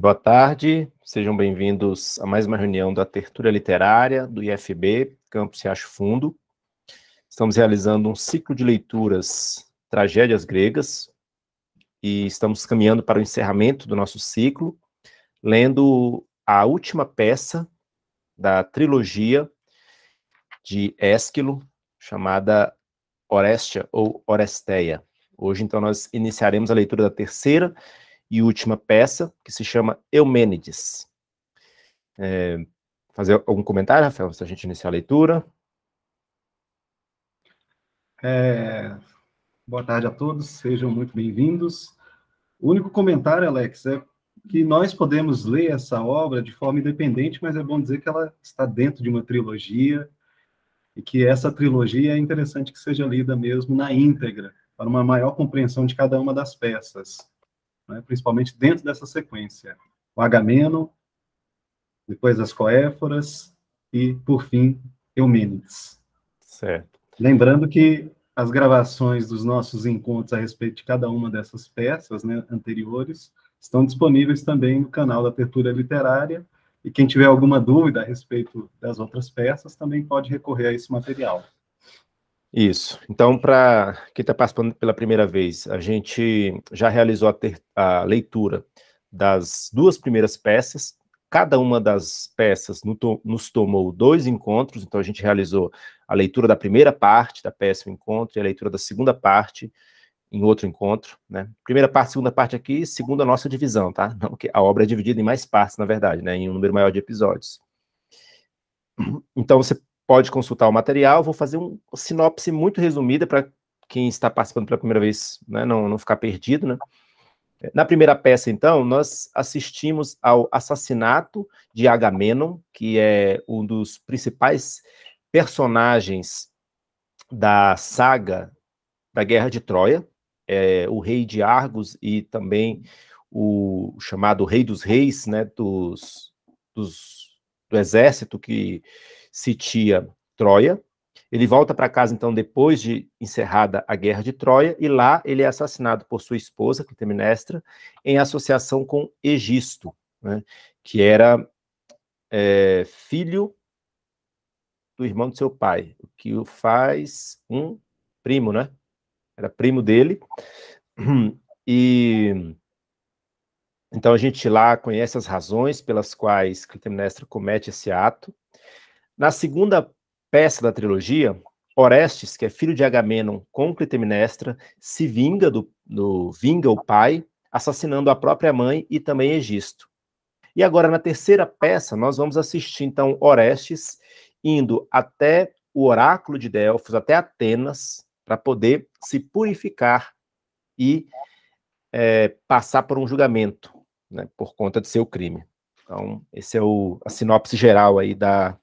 Boa tarde, sejam bem-vindos a mais uma reunião da Tertura Literária do IFB, Campus Riacho Fundo. Estamos realizando um ciclo de leituras Tragédias Gregas e estamos caminhando para o encerramento do nosso ciclo, lendo a última peça da trilogia de Ésquilo, chamada Orestia ou Oresteia. Hoje, então, nós iniciaremos a leitura da terceira e última peça, que se chama Eumênides. É, fazer algum comentário, Rafael, se a gente iniciar a leitura? É, boa tarde a todos, sejam muito bem-vindos. O único comentário, Alex, é que nós podemos ler essa obra de forma independente, mas é bom dizer que ela está dentro de uma trilogia e que essa trilogia é interessante que seja lida mesmo na íntegra, para uma maior compreensão de cada uma das peças né, principalmente dentro dessa sequência. O Agameno, depois as coéforas e, por fim, Eumênides. Certo. Lembrando que as gravações dos nossos encontros a respeito de cada uma dessas peças né, anteriores estão disponíveis também no canal da Tertura Literária. E quem tiver alguma dúvida a respeito das outras peças também pode recorrer a esse material. Isso. Então, para quem está participando pela primeira vez, a gente já realizou a, ter, a, leitura das duas primeiras peças. Cada uma das peças no to, nos tomou dois encontros, então a gente realizou a leitura da primeira parte da peça, um encontro, e a leitura da segunda parte em outro encontro. Né? Primeira parte, segunda parte aqui, segundo a nossa divisão, tá? Não, que a obra é dividida em mais partes, na verdade, né? em um número maior de episódios. Então, você pode consultar o material. Vou fazer uma sinopse muito resumida para quem está participando pela primeira vez né, não, não ficar perdido. Né? Na primeira peça, então, nós assistimos ao assassinato de Agamenon, que é um dos principais personagens da saga da Guerra de Troia, é, o rei de Argos e também o chamado rei dos reis, né, dos, dos do exército que sitia Troia. Ele volta para casa, então, depois de encerrada a Guerra de Troia, e lá ele é assassinado por sua esposa, Clitemnestra, em associação com Egisto, né, que era é, filho do irmão do seu pai, o que o faz um primo, né? Era primo dele. E então a gente lá conhece as razões pelas quais Clitemnestra comete esse ato. Na segunda peça da trilogia, Orestes, que é filho de Agamenon com Clitemnestra, se vinga do, do vinga o pai, assassinando a própria mãe e também Egisto. E agora na terceira peça nós vamos assistir então Orestes indo até o oráculo de Delfos, até Atenas, para poder se purificar e é, passar por um julgamento né, por conta de seu crime. Então esse é o a sinopse geral aí da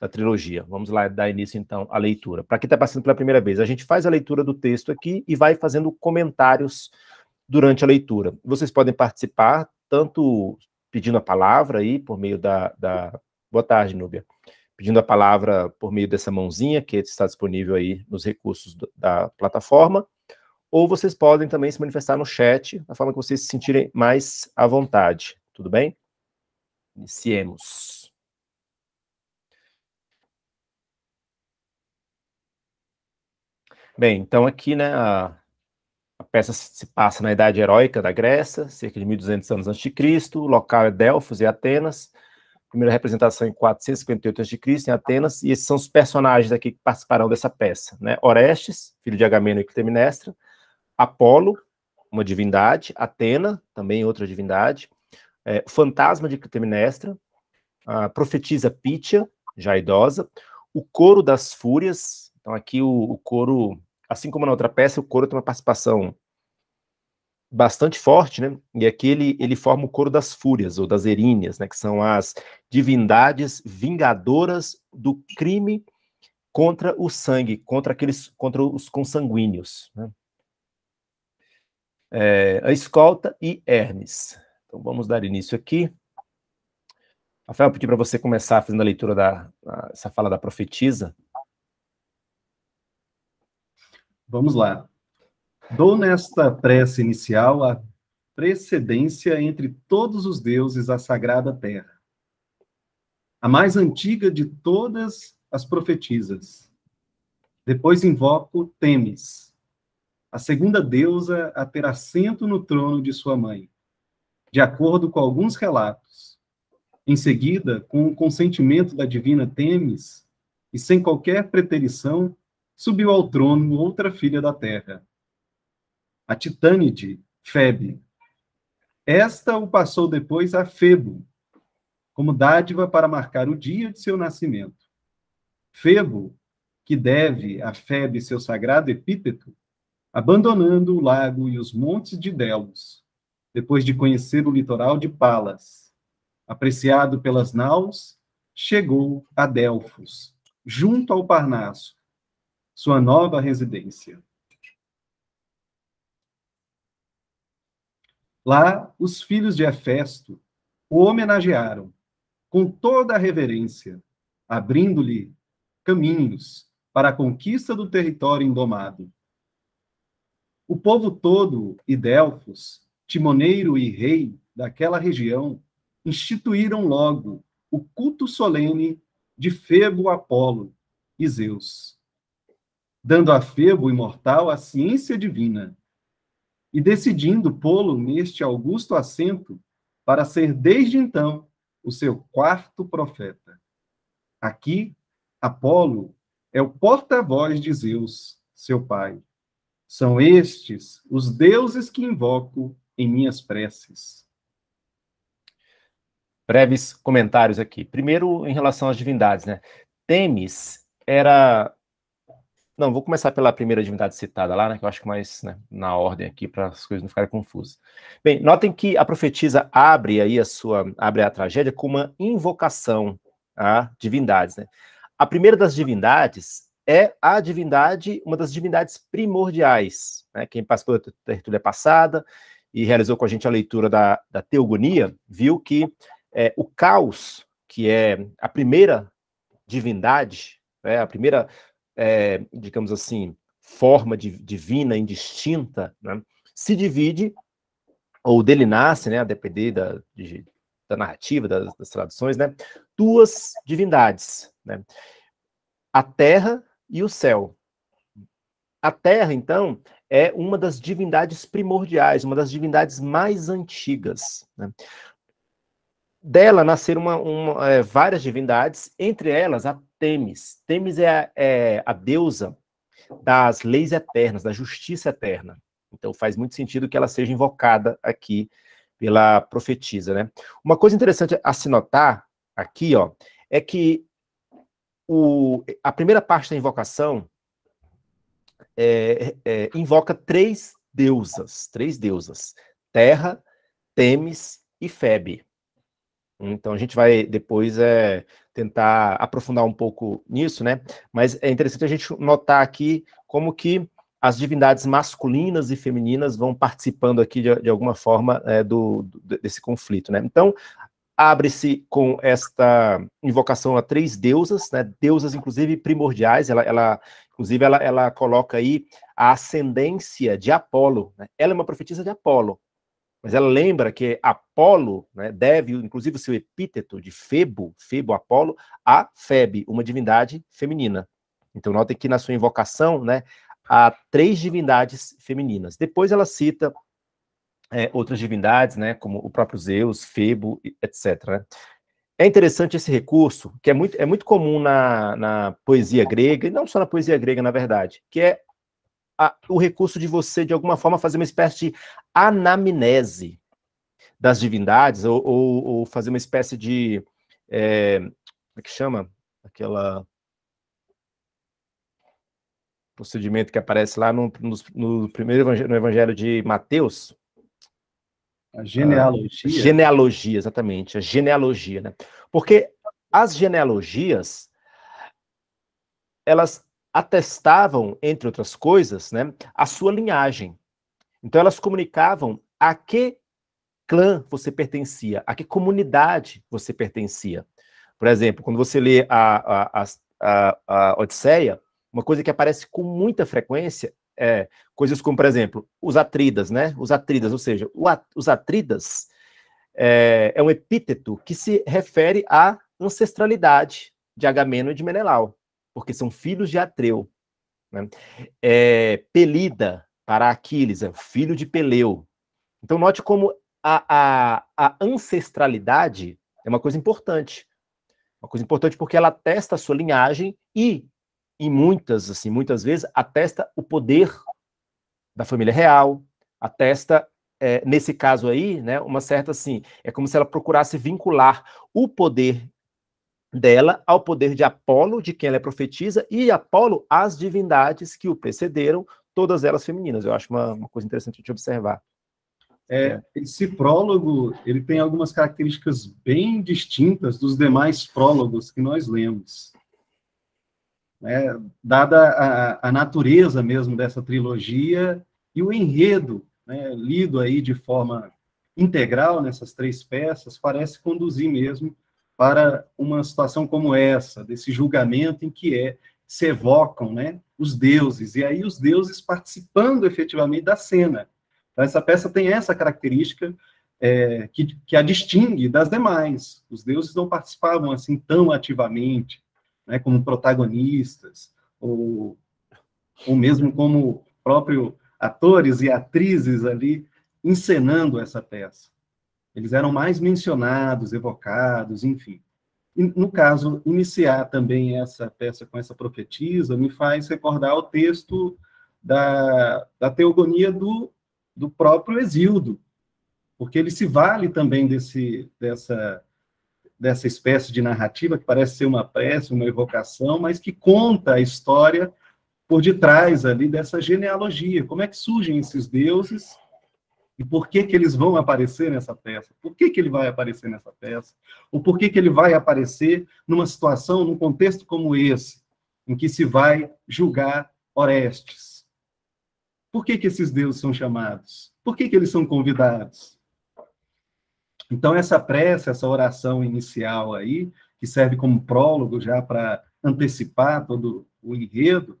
da trilogia. Vamos lá dar início então à leitura. Para quem está passando pela primeira vez, a gente faz a leitura do texto aqui e vai fazendo comentários durante a leitura. Vocês podem participar tanto pedindo a palavra aí por meio da, da... boa tarde, Núbia. Pedindo a palavra por meio dessa mãozinha que está disponível aí nos recursos da plataforma, ou vocês podem também se manifestar no chat, da forma que vocês se sentirem mais à vontade. Tudo bem? Iniciemos. Bem, então aqui, né, a, a, peça se passa na Idade Heróica da Grécia, cerca de 1200 anos antes de Cristo, o local é Delfos e Atenas, primeira representação em 458 a.C. em Atenas, e esses são os personagens aqui que participarão dessa peça, né? Orestes, filho de Agamemnon e Clitemnestra, Apolo, uma divindade, Atena, também outra divindade, é, o fantasma de Clitemnestra, a profetisa Pítia, já idosa, o coro das fúrias, então aqui o, o coro Assim como na outra peça, o coro tem uma participação bastante forte, né? E aqui ele, ele forma o coro das fúrias, ou das eríneas, né? Que são as divindades vingadoras do crime contra o sangue, contra aqueles, contra os consanguíneos, né? É, a escolta e Hermes. Então vamos dar início aqui. Rafael, eu pedi para você começar fazendo a leitura da essa fala da profetisa. Vamos lá. Dou nesta prece inicial a precedência entre todos os deuses à sagrada terra, a mais antiga de todas as profetisas. Depois invoco Temis, a segunda deusa a ter assento no trono de sua mãe, de acordo com alguns relatos. Em seguida, com o consentimento da divina Temis, e sem qualquer preterição, subiu ao trono outra filha da terra, a Titânide, Febe. Esta o passou depois a Febo, como dádiva para marcar o dia de seu nascimento. Febo, que deve a Febe seu sagrado epíteto, abandonando o lago e os montes de Delos, depois de conhecer o litoral de Palas. Apreciado pelas naus, chegou a Delfos, junto ao Parnaso, sua nova residência. Lá, os filhos de Hefesto o homenagearam com toda a reverência, abrindo-lhe caminhos para a conquista do território indomado. O povo todo e Delfos, timoneiro e rei daquela região, instituíram logo o culto solene de Febo Apolo e Zeus dando a Febo imortal a ciência divina, e decidindo pô-lo neste augusto assento para ser desde então o seu quarto profeta. Aqui, Apolo é o porta-voz de Zeus, seu pai. São estes os deuses que invoco em minhas preces. Breves comentários aqui. Primeiro, em relação às divindades, né? Temis era não, vou começar pela primeira divindade citada lá, né, que eu acho que é mais né, na ordem aqui, para as coisas não ficarem confusas. Bem, notem que a profetisa abre aí a sua, abre a tragédia com uma invocação a divindades. Né? A primeira das divindades é a divindade, uma das divindades primordiais. Né? Quem passou pela tertúlia passada e realizou com a gente a leitura da, da Teogonia, viu que é, o caos, que é a primeira divindade, né? a primeira é, digamos assim, forma de, divina indistinta, né, se divide ou dele nasce, né, a depender da, de, da narrativa, das, das, traduções, né, duas divindades, né, a terra e o céu. A terra, então, é uma das divindades primordiais, uma das divindades mais antigas. Né? Dela nasceram uma, uma, é, várias divindades, entre elas a Temis. Temis é a, é a deusa das leis eternas, da justiça eterna. Então faz muito sentido que ela seja invocada aqui pela profetisa, né? Uma coisa interessante a se notar aqui, ó, é que o, a primeira parte da invocação é, é, invoca três deusas, três deusas: Terra, Temis e Febe. Então a gente vai depois é, tentar aprofundar um pouco nisso, né? Mas é interessante a gente notar aqui como que as divindades masculinas e femininas vão participando aqui de, de alguma forma é, do, do, desse conflito, né? Então abre-se com esta invocação a três deusas, né? Deusas inclusive primordiais. Ela, ela inclusive ela, ela coloca aí a ascendência de Apolo. Né? Ela é uma profetisa de Apolo mas ela lembra que Apolo né, deve, inclusive, seu epíteto de Febo, Febo Apolo, a Febe, uma divindade feminina. Então, notem que na sua invocação, né, há três divindades femininas. Depois ela cita é, outras divindades, né, como o próprio Zeus, Febo, etc. Né. É interessante esse recurso, que é muito, é muito comum na, na poesia grega, e não só na poesia grega, na verdade, que é a, o recurso de você, de alguma forma, fazer uma espécie de anamnese das divindades, ou, ou, ou fazer uma espécie de. É, como é que chama? Aquela. Procedimento que aparece lá no, no, no primeiro evangelho, no evangelho de Mateus, a genealogia. A ah, genealogia, exatamente. A genealogia, né? Porque as genealogias, elas atestavam, entre outras coisas, né, a sua linhagem. Então elas comunicavam a que clã você pertencia, a que comunidade você pertencia. Por exemplo, quando você lê a, a, a, a Odisseia, uma coisa que aparece com muita frequência é coisas como, por exemplo, os atridas, né? Os atridas, ou seja, at, os atridas é, é um epíteto que se refere à ancestralidade de Agamemnon e de Menelau porque são filhos de Atreu. Né? É, Pelida, para Aquiles, é filho de Peleu. Então, note como a, a, a ancestralidade é uma coisa importante. Uma coisa importante porque ela atesta a sua linhagem e, em muitas, assim, muitas vezes, atesta o poder da família real, atesta é, nesse caso aí, né, uma certa assim, é como se ela procurasse vincular o poder dela ao poder de Apolo, de quem ela é profetisa, e Apolo às divindades que o precederam, todas elas femininas. Eu acho uma, uma coisa interessante de observar. É, é, esse prólogo ele tem algumas características bem distintas dos demais prólogos que nós lemos. É, dada a, a, natureza mesmo dessa trilogia e o enredo né, lido aí de forma integral nessas três peças, parece conduzir mesmo para uma situação como essa, desse julgamento em que é, se evocam né, os deuses, e aí os deuses participando efetivamente da cena. Então, essa peça tem essa característica é, que, que a distingue das demais. Os deuses não participavam assim tão ativamente, né, como protagonistas, ou, ou mesmo como próprio atores e atrizes ali encenando essa peça. Eles eram mais mencionados, evocados, enfim. E, no caso, iniciar também essa peça com essa profetisa me faz recordar o texto da, da teogonia do, do próprio Exildo, porque ele se vale também desse, dessa, dessa espécie de narrativa que parece ser uma prece, uma evocação, mas que conta a história por detrás ali dessa genealogia. Como é que surgem esses deuses e por que, que eles vão aparecer nessa peça? Por que, que ele vai aparecer nessa peça? Ou por que, que ele vai aparecer numa situação, num contexto como esse, em que se vai julgar Orestes? Por que, que esses deuses são chamados? Por que, que eles são convidados? Então, essa prece, essa oração inicial aí, que serve como prólogo já para antecipar todo o enredo,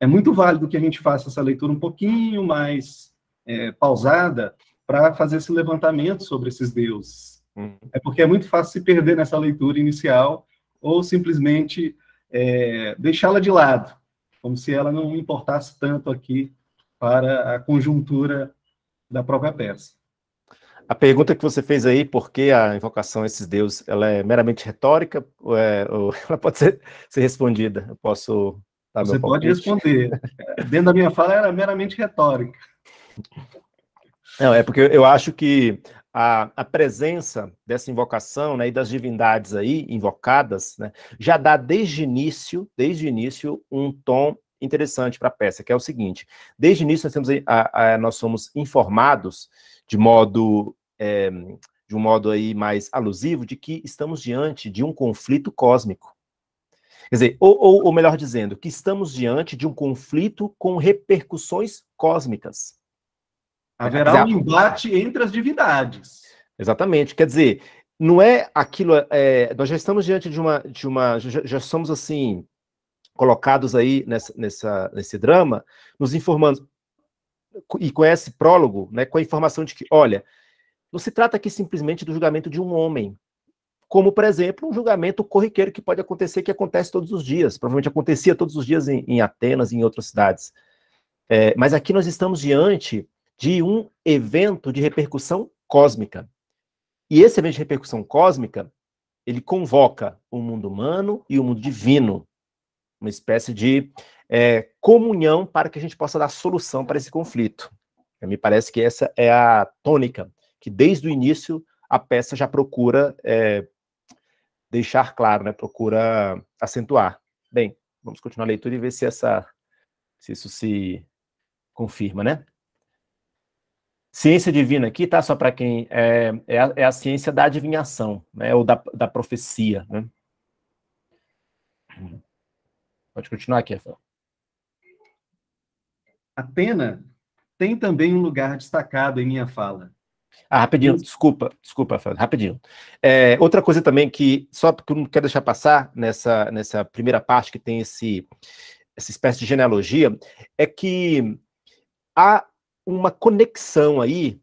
é muito válido que a gente faça essa leitura um pouquinho mais é, pausada para fazer esse levantamento sobre esses deuses. Hum. É porque é muito fácil se perder nessa leitura inicial ou simplesmente é, deixá-la de lado, como se ela não importasse tanto aqui para a conjuntura da própria peça. A pergunta que você fez aí, por que a invocação a esses deuses, ela é meramente retórica ou, é, ou ela pode ser, ser, respondida? Eu posso dar Você pode responder. Dentro da minha fala era meramente retórica. Não, é porque eu acho que a, a, presença dessa invocação né, e das divindades aí invocadas né, já dá desde início, desde início, um tom interessante para a peça, que é o seguinte: desde início nós temos a, a, nós somos informados de modo é, de um modo aí mais alusivo de que estamos diante de um conflito cósmico. Quer dizer, ou, ou, ou melhor dizendo, que estamos diante de um conflito com repercussões cósmicas. Haverá um embate entre as divindades. Exatamente. Quer dizer, não é aquilo. É, é nós já estamos diante de uma. De uma já, já somos assim colocados aí nessa, nessa, nesse drama, nos informando e com esse prólogo, né, com a informação de que, olha, não se trata aqui simplesmente do julgamento de um homem, como, por exemplo, um julgamento corriqueiro que pode acontecer, que acontece todos os dias, provavelmente acontecia todos os dias em, em Atenas e em outras cidades. É, mas aqui nós estamos diante de um evento de repercussão cósmica. E esse evento de repercussão cósmica, ele convoca o mundo humano e o mundo divino, uma espécie de é, comunhão para que a gente possa dar solução para esse conflito. Me parece que essa é a tônica que desde o início a peça já procura é, deixar claro, né? procura acentuar. Bem, vamos continuar a leitura e ver se, essa, se isso se confirma, né? Ciência divina aqui, tá? Só para quem é, é a, é, a, ciência da adivinhação, né? Ou da, da profecia, né? Pode continuar aqui, Rafael. Atena tem também um lugar destacado em minha fala. Ah, rapidinho, desculpa, desculpa, Rafael, rapidinho. É, outra coisa também que, só porque eu não quero deixar passar nessa, nessa primeira parte que tem esse, essa espécie de genealogia, é que a uma conexão aí.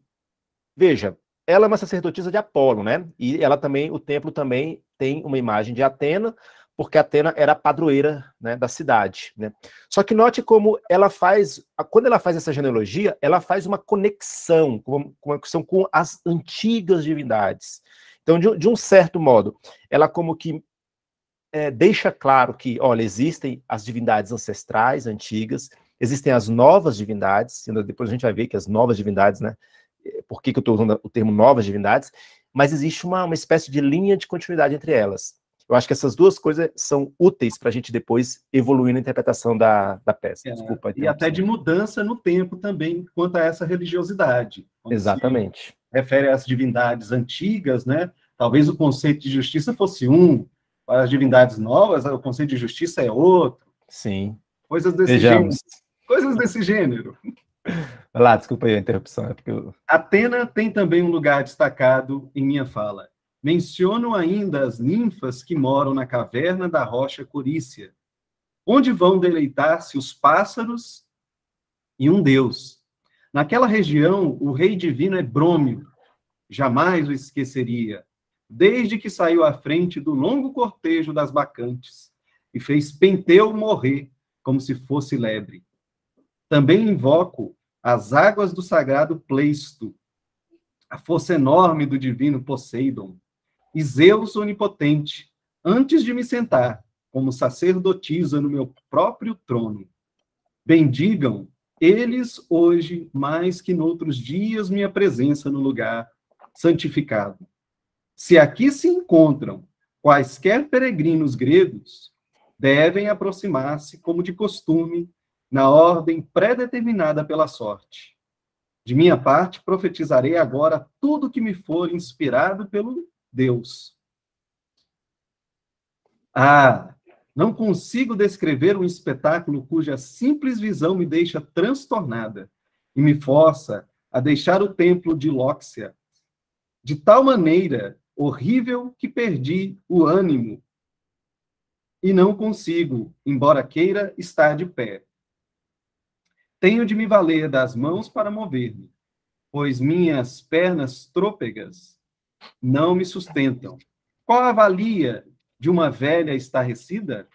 Veja, ela é uma sacerdotisa de Apolo, né? E ela também, o templo também tem uma imagem de Atena, porque Atena era a padroeira né, da cidade. Né? Só que note como ela faz, quando ela faz essa genealogia, ela faz uma conexão, uma conexão com as antigas divindades. Então, de, de um certo modo, ela como que é, deixa claro que, olha, existem as divindades ancestrais antigas, Existem as novas divindades, depois a gente vai ver que as novas divindades, né? Por que, que eu estou usando o termo novas divindades? Mas existe uma, uma espécie de linha de continuidade entre elas. Eu acho que essas duas coisas são úteis para a gente depois evoluir na interpretação da, da peça. É, Desculpa. E até de mudança no tempo também, quanto a essa religiosidade. Exatamente. Refere às divindades antigas, né? Talvez o conceito de justiça fosse um, para as divindades novas, o conceito de justiça é outro. Sim. Coisas desse Vejamos coisas desse gênero. Vai lá, desculpa aí a interrupção. É porque eu... Atena tem também um lugar destacado em minha fala. Menciono ainda as ninfas que moram na caverna da rocha Corícia, onde vão deleitar-se os pássaros e um deus. Naquela região, o rei divino é Brômio. Jamais o esqueceria, desde que saiu à frente do longo cortejo das bacantes e fez Penteu morrer como se fosse lebre. Também invoco as águas do sagrado Pleisto, a força enorme do divino Poseidon, e Zeus onipotente, antes de me sentar, como sacerdotisa no meu próprio trono. Bendigam eles hoje mais que noutros dias minha presença no lugar santificado. Se aqui se encontram quaisquer peregrinos gregos, devem aproximar-se, como de costume, na ordem predeterminada pela sorte. De minha parte, profetizarei agora tudo que me for inspirado pelo Deus. Ah, não consigo descrever um espetáculo cuja simples visão me deixa transtornada e me força a deixar o templo de Lóxia de tal maneira horrível que perdi o ânimo e não consigo, embora queira, estar de pé. Tenho de me valer das mãos para mover-me, pois minhas pernas trôpegas não me sustentam. Qual a valia de uma velha estarrecida?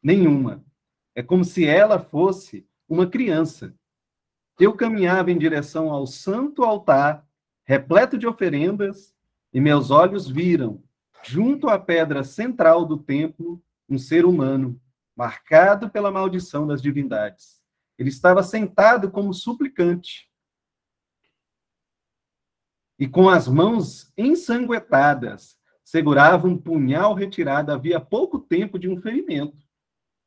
Nenhuma. É como se ela fosse uma criança. Eu caminhava em direção ao santo altar, repleto de oferendas, e meus olhos viram, junto à pedra central do templo, um ser humano, marcado pela maldição das divindades. Ele estava sentado como suplicante e com as mãos ensanguentadas, segurava um punhal retirado havia pouco tempo de um ferimento.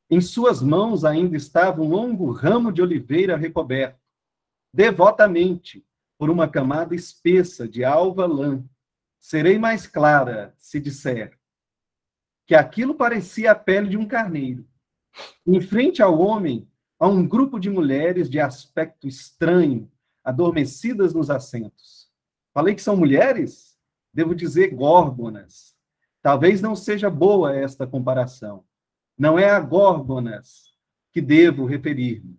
Em suas mãos ainda estava um longo ramo de oliveira recoberto, devotamente, por uma camada espessa de alva lã. Serei mais clara se disser que aquilo parecia a pele de um carneiro. Em frente ao homem a um grupo de mulheres de aspecto estranho, adormecidas nos assentos. Falei que são mulheres? Devo dizer górgonas. Talvez não seja boa esta comparação. Não é a górgonas que devo referir-me.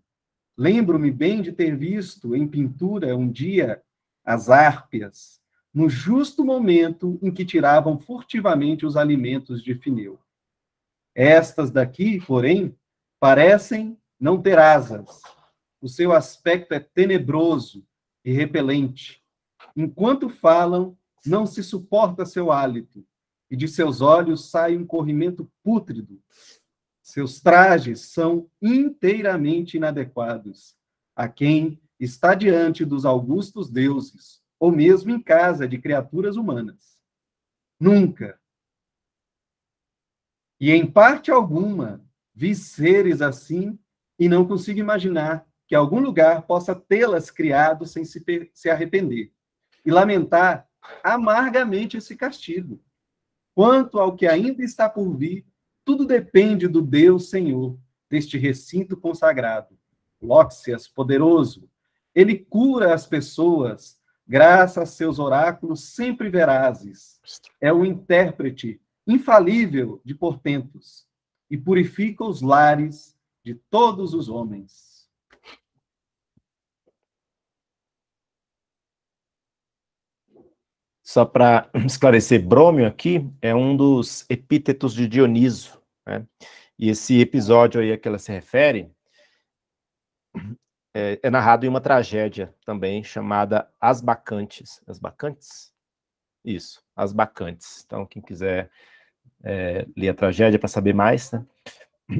Lembro-me bem de ter visto em pintura um dia as árpias, no justo momento em que tiravam furtivamente os alimentos de Fineu. Estas daqui, porém, parecem não ter asas. O seu aspecto é tenebroso e repelente. Enquanto falam, não se suporta seu hálito, e de seus olhos sai um corrimento pútrido. Seus trajes são inteiramente inadequados a quem está diante dos augustos deuses, ou mesmo em casa de criaturas humanas. Nunca, e em parte alguma, vi seres assim e não consigo imaginar que algum lugar possa tê-las criado sem se, se arrepender e lamentar amargamente esse castigo. Quanto ao que ainda está por vir, tudo depende do Deus Senhor, deste recinto consagrado. Lóxias, poderoso, ele cura as pessoas, graças a seus oráculos sempre verazes. É o intérprete infalível de portentos e purifica os lares de todos os homens. Só para esclarecer, brômio aqui é um dos epítetos de Dioniso. Né? E esse episódio aí a que ela se refere é, é narrado em uma tragédia também chamada As Bacantes. As Bacantes? Isso, As Bacantes. Então, quem quiser é, ler a tragédia para saber mais, né?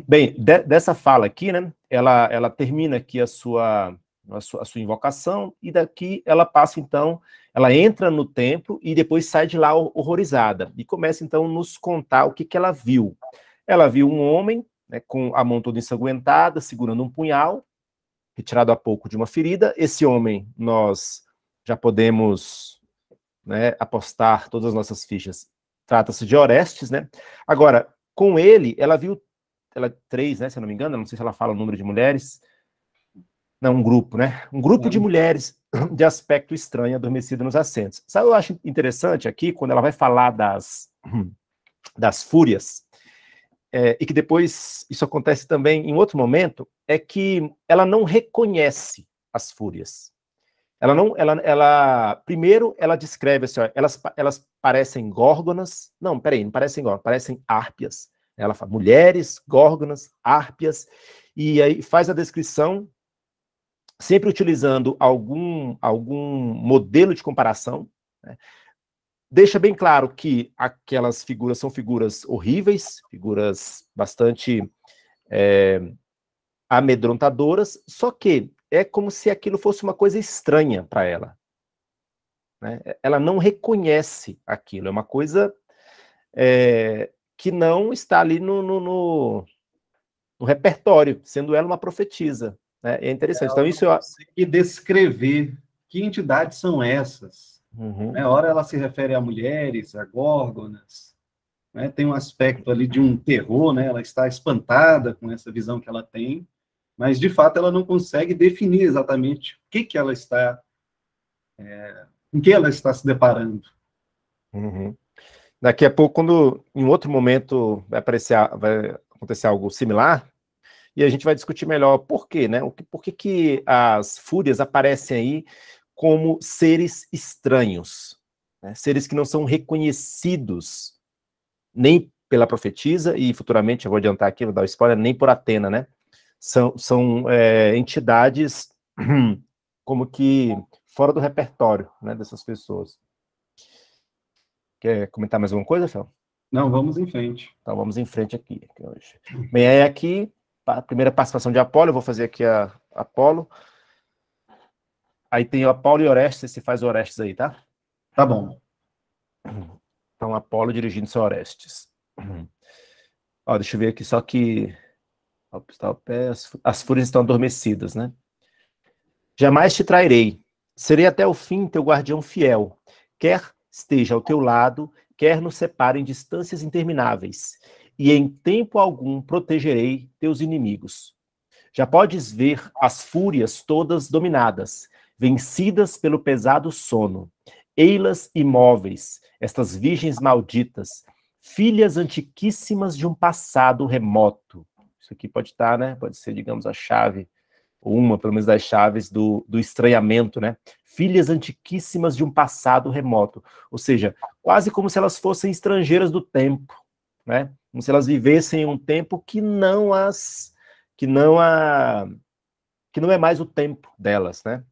Bem, de, dessa fala aqui, né, ela, ela termina aqui a sua, a sua, a sua, invocação, e daqui ela passa, então, ela entra no templo e depois sai de lá horrorizada, e começa, então, nos contar o que, que ela viu. Ela viu um homem né, com a mão toda ensanguentada, segurando um punhal, retirado há pouco de uma ferida. Esse homem, nós já podemos né, apostar todas as nossas fichas. Trata-se de Orestes, né? Agora, com ele, ela viu ela é três, né, se eu não me engano, não sei se ela fala o número de mulheres. Não, um grupo, né? Um grupo de mulheres de aspecto estranho adormecido nos assentos. Sabe, eu acho interessante aqui, quando ela vai falar das, das fúrias, é, e que depois isso acontece também em outro momento, é que ela não reconhece as fúrias. Ela não, ela, ela primeiro ela descreve assim, ó, elas, elas parecem górgonas, não, peraí, não parecem górgonas, parecem árpias ela fala mulheres, górgonas, árpias, e aí faz a descrição, sempre utilizando algum, algum modelo de comparação. Né? Deixa bem claro que aquelas figuras são figuras horríveis, figuras bastante é, amedrontadoras, só que é como se aquilo fosse uma coisa estranha para ela. Né? Ela não reconhece aquilo, é uma coisa é, que não está ali no, no, no, no repertório, sendo ela uma profetisa. Né? É interessante. Então, ela então, isso eu. E descrever que entidades são essas. Uhum. Né? Ora, ela se refere a mulheres, a górgonas. Né? Tem um aspecto ali de um terror, né? ela está espantada com essa visão que ela tem, mas de fato ela não consegue definir exatamente o que, que ela está. É, eh, com que ela está se deparando. Uhum. Daqui a pouco, quando em outro momento vai, aparecer, vai acontecer algo similar, e a gente vai discutir melhor por quê, né? O que, por que, que as fúrias aparecem aí como seres estranhos, né? seres que não são reconhecidos nem pela profetisa, e futuramente eu vou adiantar aqui, vou dar o spoiler, nem por Atena, né? São, são é, entidades como que fora do repertório né, dessas pessoas. Quer comentar mais alguma coisa, Fel? Não, vamos em frente. Então vamos em frente aqui, aqui hoje. Bem, aí aqui, a primeira participação de Apolo, eu vou fazer aqui a Apolo. Aí tem o Apolo e Orestes, se faz Orestes aí, tá? Tá bom. Então, Apolo dirigindo-se a Orestes. Ó, deixa eu ver aqui, só que tá, as fúrias estão adormecidas, né? Jamais te trairei. Serei até o fim teu guardião fiel. Quer esteja ao teu lado, quer nos separem distâncias intermináveis, e em tempo algum protegerei teus inimigos. Já podes ver as fúrias todas dominadas, vencidas pelo pesado sono. Eilas imóveis, estas virgens malditas, filhas antiquíssimas de um passado remoto. Isso aqui pode estar, tá, né? Pode ser, digamos, a chave uma, pelo menos, das chaves do, do estranhamento, né? Filhas antiquíssimas de um passado remoto, ou seja, quase como se elas fossem estrangeiras do tempo, né? Como se elas vivessem um tempo que não as, que não a, que não é mais o tempo delas, né?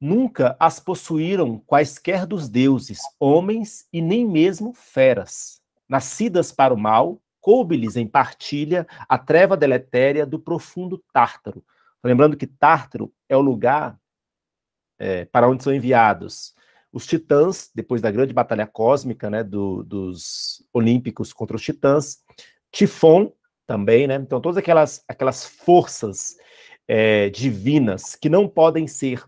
Nunca as possuíram quaisquer dos deuses, homens e nem mesmo feras. Nascidas para o mal, coube-lhes em partilha a treva deletéria do profundo Tártaro. Lembrando que Tártaro é o lugar é, para onde são enviados os titãs, depois da grande batalha cósmica né, do, dos olímpicos contra os titãs, Tifon também, né? Então, todas aquelas, aquelas forças é, divinas que não podem ser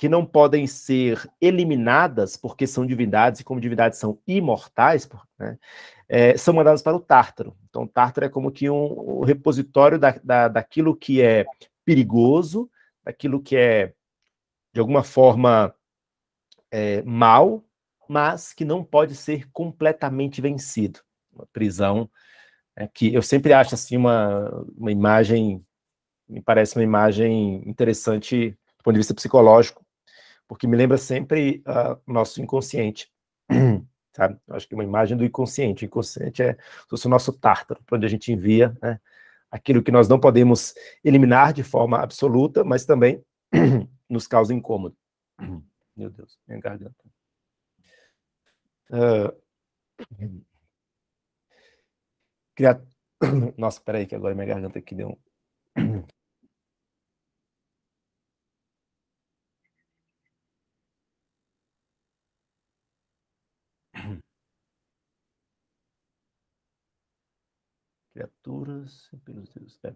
que não podem ser eliminadas porque são divindades e como divindades são imortais, né? é, são mandadas para o Tártaro. Então, o Tártaro é como que um, um repositório da, da, daquilo que é perigoso, daquilo que é, de alguma forma, é, mal, mas que não pode ser completamente vencido. Uma prisão é, que eu sempre acho assim uma, uma imagem, me parece uma imagem interessante do ponto de vista psicológico, porque me lembra sempre ah, o uh, nosso inconsciente. sabe? Eu acho que uma imagem do inconsciente. O inconsciente é se o nosso tártaro, para onde a gente envia né? aquilo que nós não podemos eliminar de forma absoluta, mas também nos causa incômodo. Meu Deus, minha garganta. Uh... Criat... Nossa, peraí, que agora minha garganta aqui deu um. Criaturas, pelos deuses. É.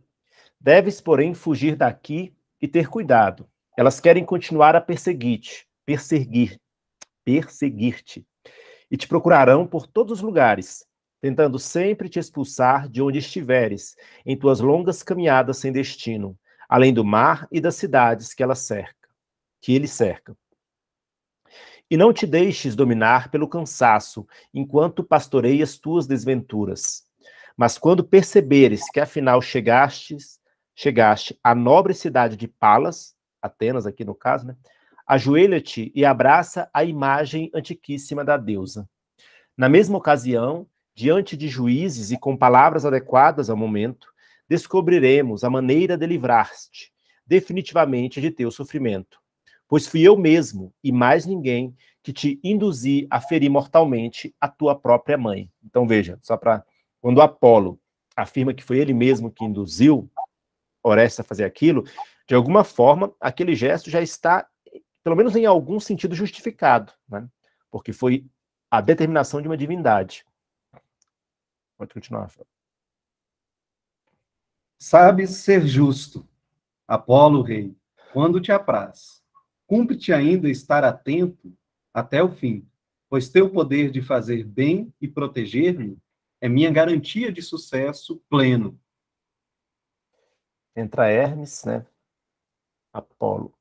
Deves, porém, fugir daqui e ter cuidado. Elas querem continuar a perseguir-te, perseguir, perseguir-te, e te procurarão por todos os lugares, tentando sempre te expulsar de onde estiveres, em tuas longas caminhadas sem destino, além do mar e das cidades que ela cerca, que ele cerca. E não te deixes dominar pelo cansaço, enquanto pastoreias tuas desventuras. Mas quando perceberes que afinal chegastes, chegaste à nobre cidade de Palas, Atenas aqui no caso, né? Ajoelha-te e abraça a imagem antiquíssima da deusa. Na mesma ocasião, diante de juízes e com palavras adequadas ao momento, descobriremos a maneira de livrar-te definitivamente de teu sofrimento. Pois fui eu mesmo e mais ninguém que te induzi a ferir mortalmente a tua própria mãe. Então veja, só para quando Apolo afirma que foi ele mesmo que induziu Orestes a fazer aquilo, de alguma forma, aquele gesto já está, pelo menos em algum sentido, justificado, né? porque foi a determinação de uma divindade. Pode continuar, Rafael. Sabes ser justo, Apolo rei, quando te apraz. Cumpre-te ainda estar atento até o fim, pois teu poder de fazer bem e proteger-me é minha garantia de sucesso pleno. Entra Hermes, né? Apolo.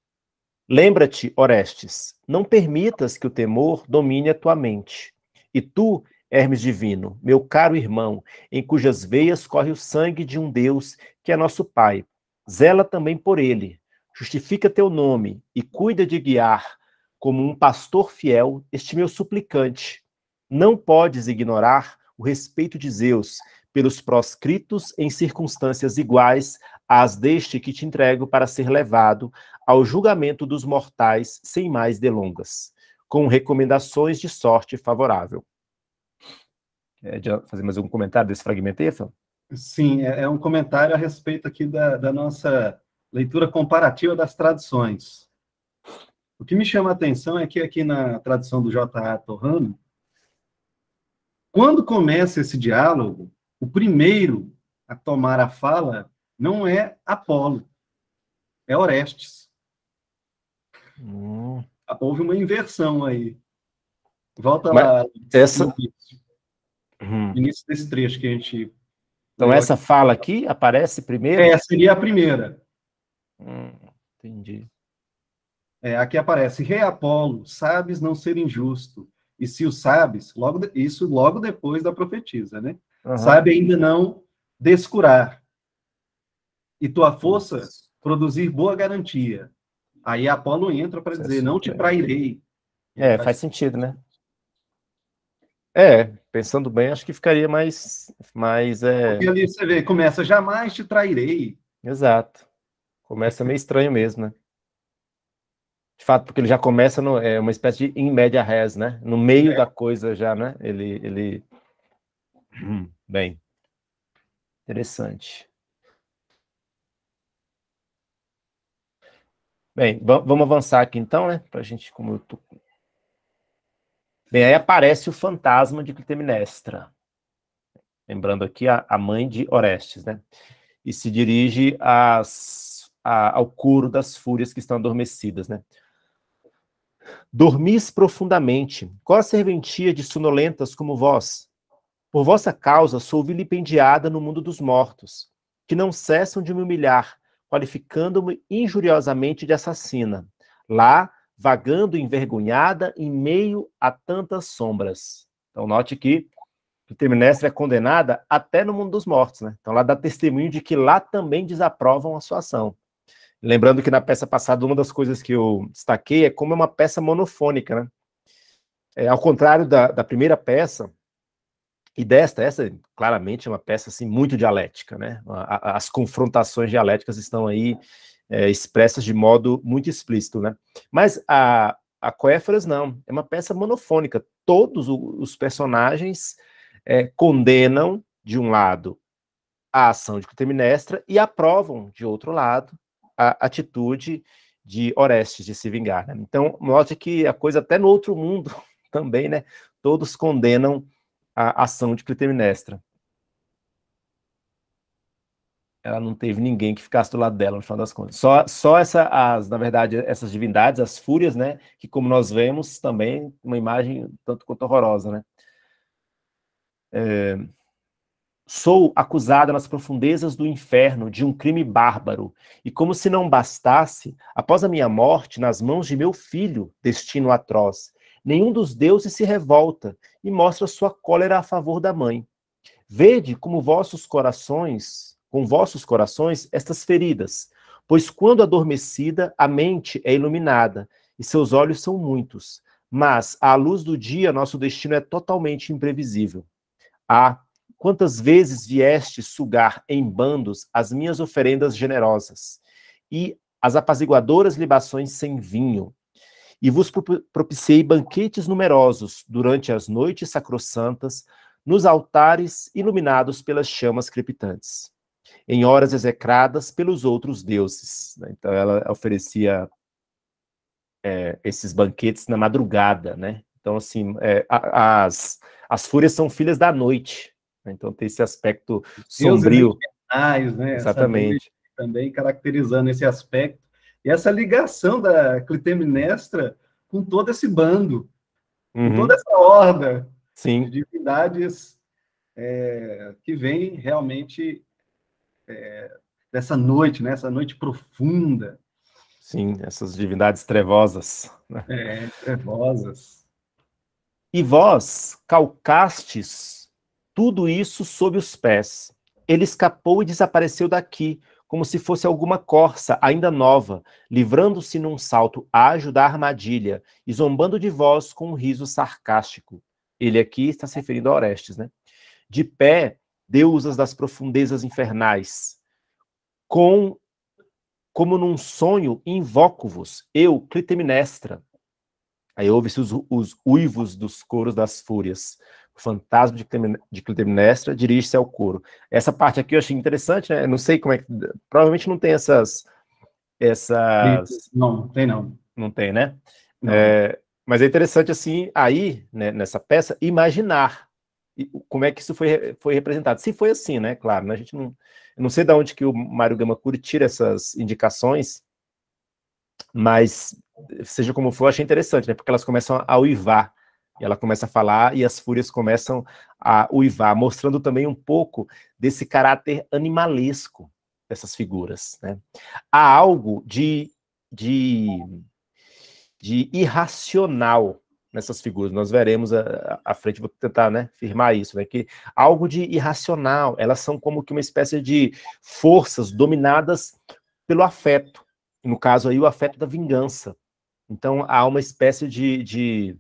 Lembra-te, Orestes, não permitas que o temor domine a tua mente. E tu, Hermes divino, meu caro irmão, em cujas veias corre o sangue de um Deus que é nosso Pai, zela também por ele. Justifica teu nome e cuida de guiar, como um pastor fiel, este meu suplicante. Não podes ignorar o respeito de Zeus pelos proscritos em circunstâncias iguais às deste que te entrego para ser levado ao julgamento dos mortais sem mais delongas, com recomendações de sorte favorável. Quer é, fazer mais algum comentário desse fragmento aí, Fel? Sim, é, é, um comentário a respeito aqui da, da nossa leitura comparativa das traduções. O que me chama a atenção é que aqui na tradução do J.A. Torrano, quando começa esse diálogo, o primeiro a tomar a fala não é Apolo, é Orestes. Hum. Houve uma inversão aí. Volta Mas lá. Essa... início. Hum. início desse trecho que a gente. Então, essa fala aqui aparece primeiro? É, seria a primeira. Hum, entendi. É, aqui aparece: Rei Apolo, sabes não ser injusto, e se o sabes, logo isso logo depois da profetisa, né? Uhum. Sabe ainda não descurar. E tua força produzir boa garantia. Aí Apolo entra para dizer, não te trairei. É, faz sentido, né? É, pensando bem, acho que ficaria mais. mais é... Porque ali você vê, começa, jamais te trairei. Exato. Começa meio estranho mesmo, né? de fato, porque ele já começa no, é uma espécie de in media res, né? No meio é. da coisa já, né? Ele, ele... Hum, bem, interessante. Bem, vamos avançar aqui então, né? Para a gente, como eu tô... Bem, aí aparece o fantasma de Clitemnestra. Lembrando aqui a, a mãe de Orestes, né? E se dirige às, a, ao coro das fúrias que estão adormecidas, né? Dormis profundamente, qual a serventia de sonolentas como vós? Por vossa causa sou vilipendiada no mundo dos mortos, que não cessam de me humilhar, qualificando-me injuriosamente de assassina. Lá, vagando envergonhada em meio a tantas sombras. Então, note que Clitemnestra é condenada até no mundo dos mortos, né? Então, ela dá testemunho de que lá também desaprovam a sua ação. Lembrando que na peça passada, uma das coisas que eu destaquei é como é uma peça monofônica, né? É, ao contrário da, da primeira peça, e desta, essa claramente é uma peça assim, muito dialética, né? A, a, as confrontações dialéticas estão aí é, expressas de modo muito explícito, né? Mas a, a Coéfaras não, é uma peça monofônica. Todos os personagens é, condenam, de um lado, a ação de Clitemnestra e aprovam, de outro lado, a atitude de Orestes de se vingar. Né? Então, note que a coisa até no outro mundo também, né? Todos condenam a ação de Clitemnestra. Ela não teve ninguém que ficasse do lado dela, no final das contas. Só, só essa, as, na verdade, essas divindades, as fúrias, né? Que, como nós vemos, também uma imagem tanto quanto horrorosa, né? É... Sou acusada nas profundezas do inferno de um crime bárbaro, e como se não bastasse, após a minha morte, nas mãos de meu filho, destino atroz, nenhum dos deuses se revolta e mostra sua cólera a favor da mãe. Vede como vossos corações, com vossos corações, estas feridas, pois quando adormecida, a mente é iluminada, e seus olhos são muitos, mas à luz do dia, nosso destino é totalmente imprevisível. Ah, Quantas vezes vieste sugar em bandos as minhas oferendas generosas e as apaziguadoras libações sem vinho? E vos propiciei banquetes numerosos durante as noites sacrossantas, nos altares iluminados pelas chamas crepitantes, em horas execradas pelos outros deuses. Né? Então, ela oferecia é, esses banquetes na madrugada, né? Então, assim, é, as, as fúrias são filhas da noite, né? Então tem esse aspecto sombrio. Deus né? Exatamente. também caracterizando esse aspecto. E essa ligação da Clitemnestra com todo esse bando, uhum. com toda essa horda Sim. de divindades é, que vem realmente é, dessa noite, né? noite profunda. Sim, essas divindades trevosas. Né? É, trevosas. E vós calcastes tudo isso sob os pés. Ele escapou e desapareceu daqui, como se fosse alguma corça ainda nova, livrando-se num salto ágil da armadilha e zombando de vós com um riso sarcástico. Ele aqui está se referindo a Orestes, né? De pé, deusas das profundezas infernais, com como num sonho invoco-vos, eu, Clitemnestra, Aí ouve-se os, os, uivos dos coros das fúrias. O fantasma de Clitemnestra dirige-se ao coro. Essa parte aqui eu achei interessante, né? Não sei como é que. Provavelmente não tem essas. essas... Não, tem não. Não tem, né? Não. É, mas é interessante, assim, aí, né, nessa peça, imaginar como é que isso foi, foi representado. Se foi assim, né? Claro, né? a gente não. não sei de onde que o Mário Gama tira essas indicações, mas seja como for, eu achei interessante, né? Porque elas começam a uivar. E ela começa a falar e as fúrias começam a uivar, mostrando também um pouco desse caráter animalesco dessas figuras. Né? Há algo de, de, de irracional nessas figuras. Nós veremos à frente, vou tentar né, firmar isso, né, que algo de irracional, elas são como que uma espécie de forças dominadas pelo afeto, no caso aí o afeto da vingança. Então, há uma espécie de. de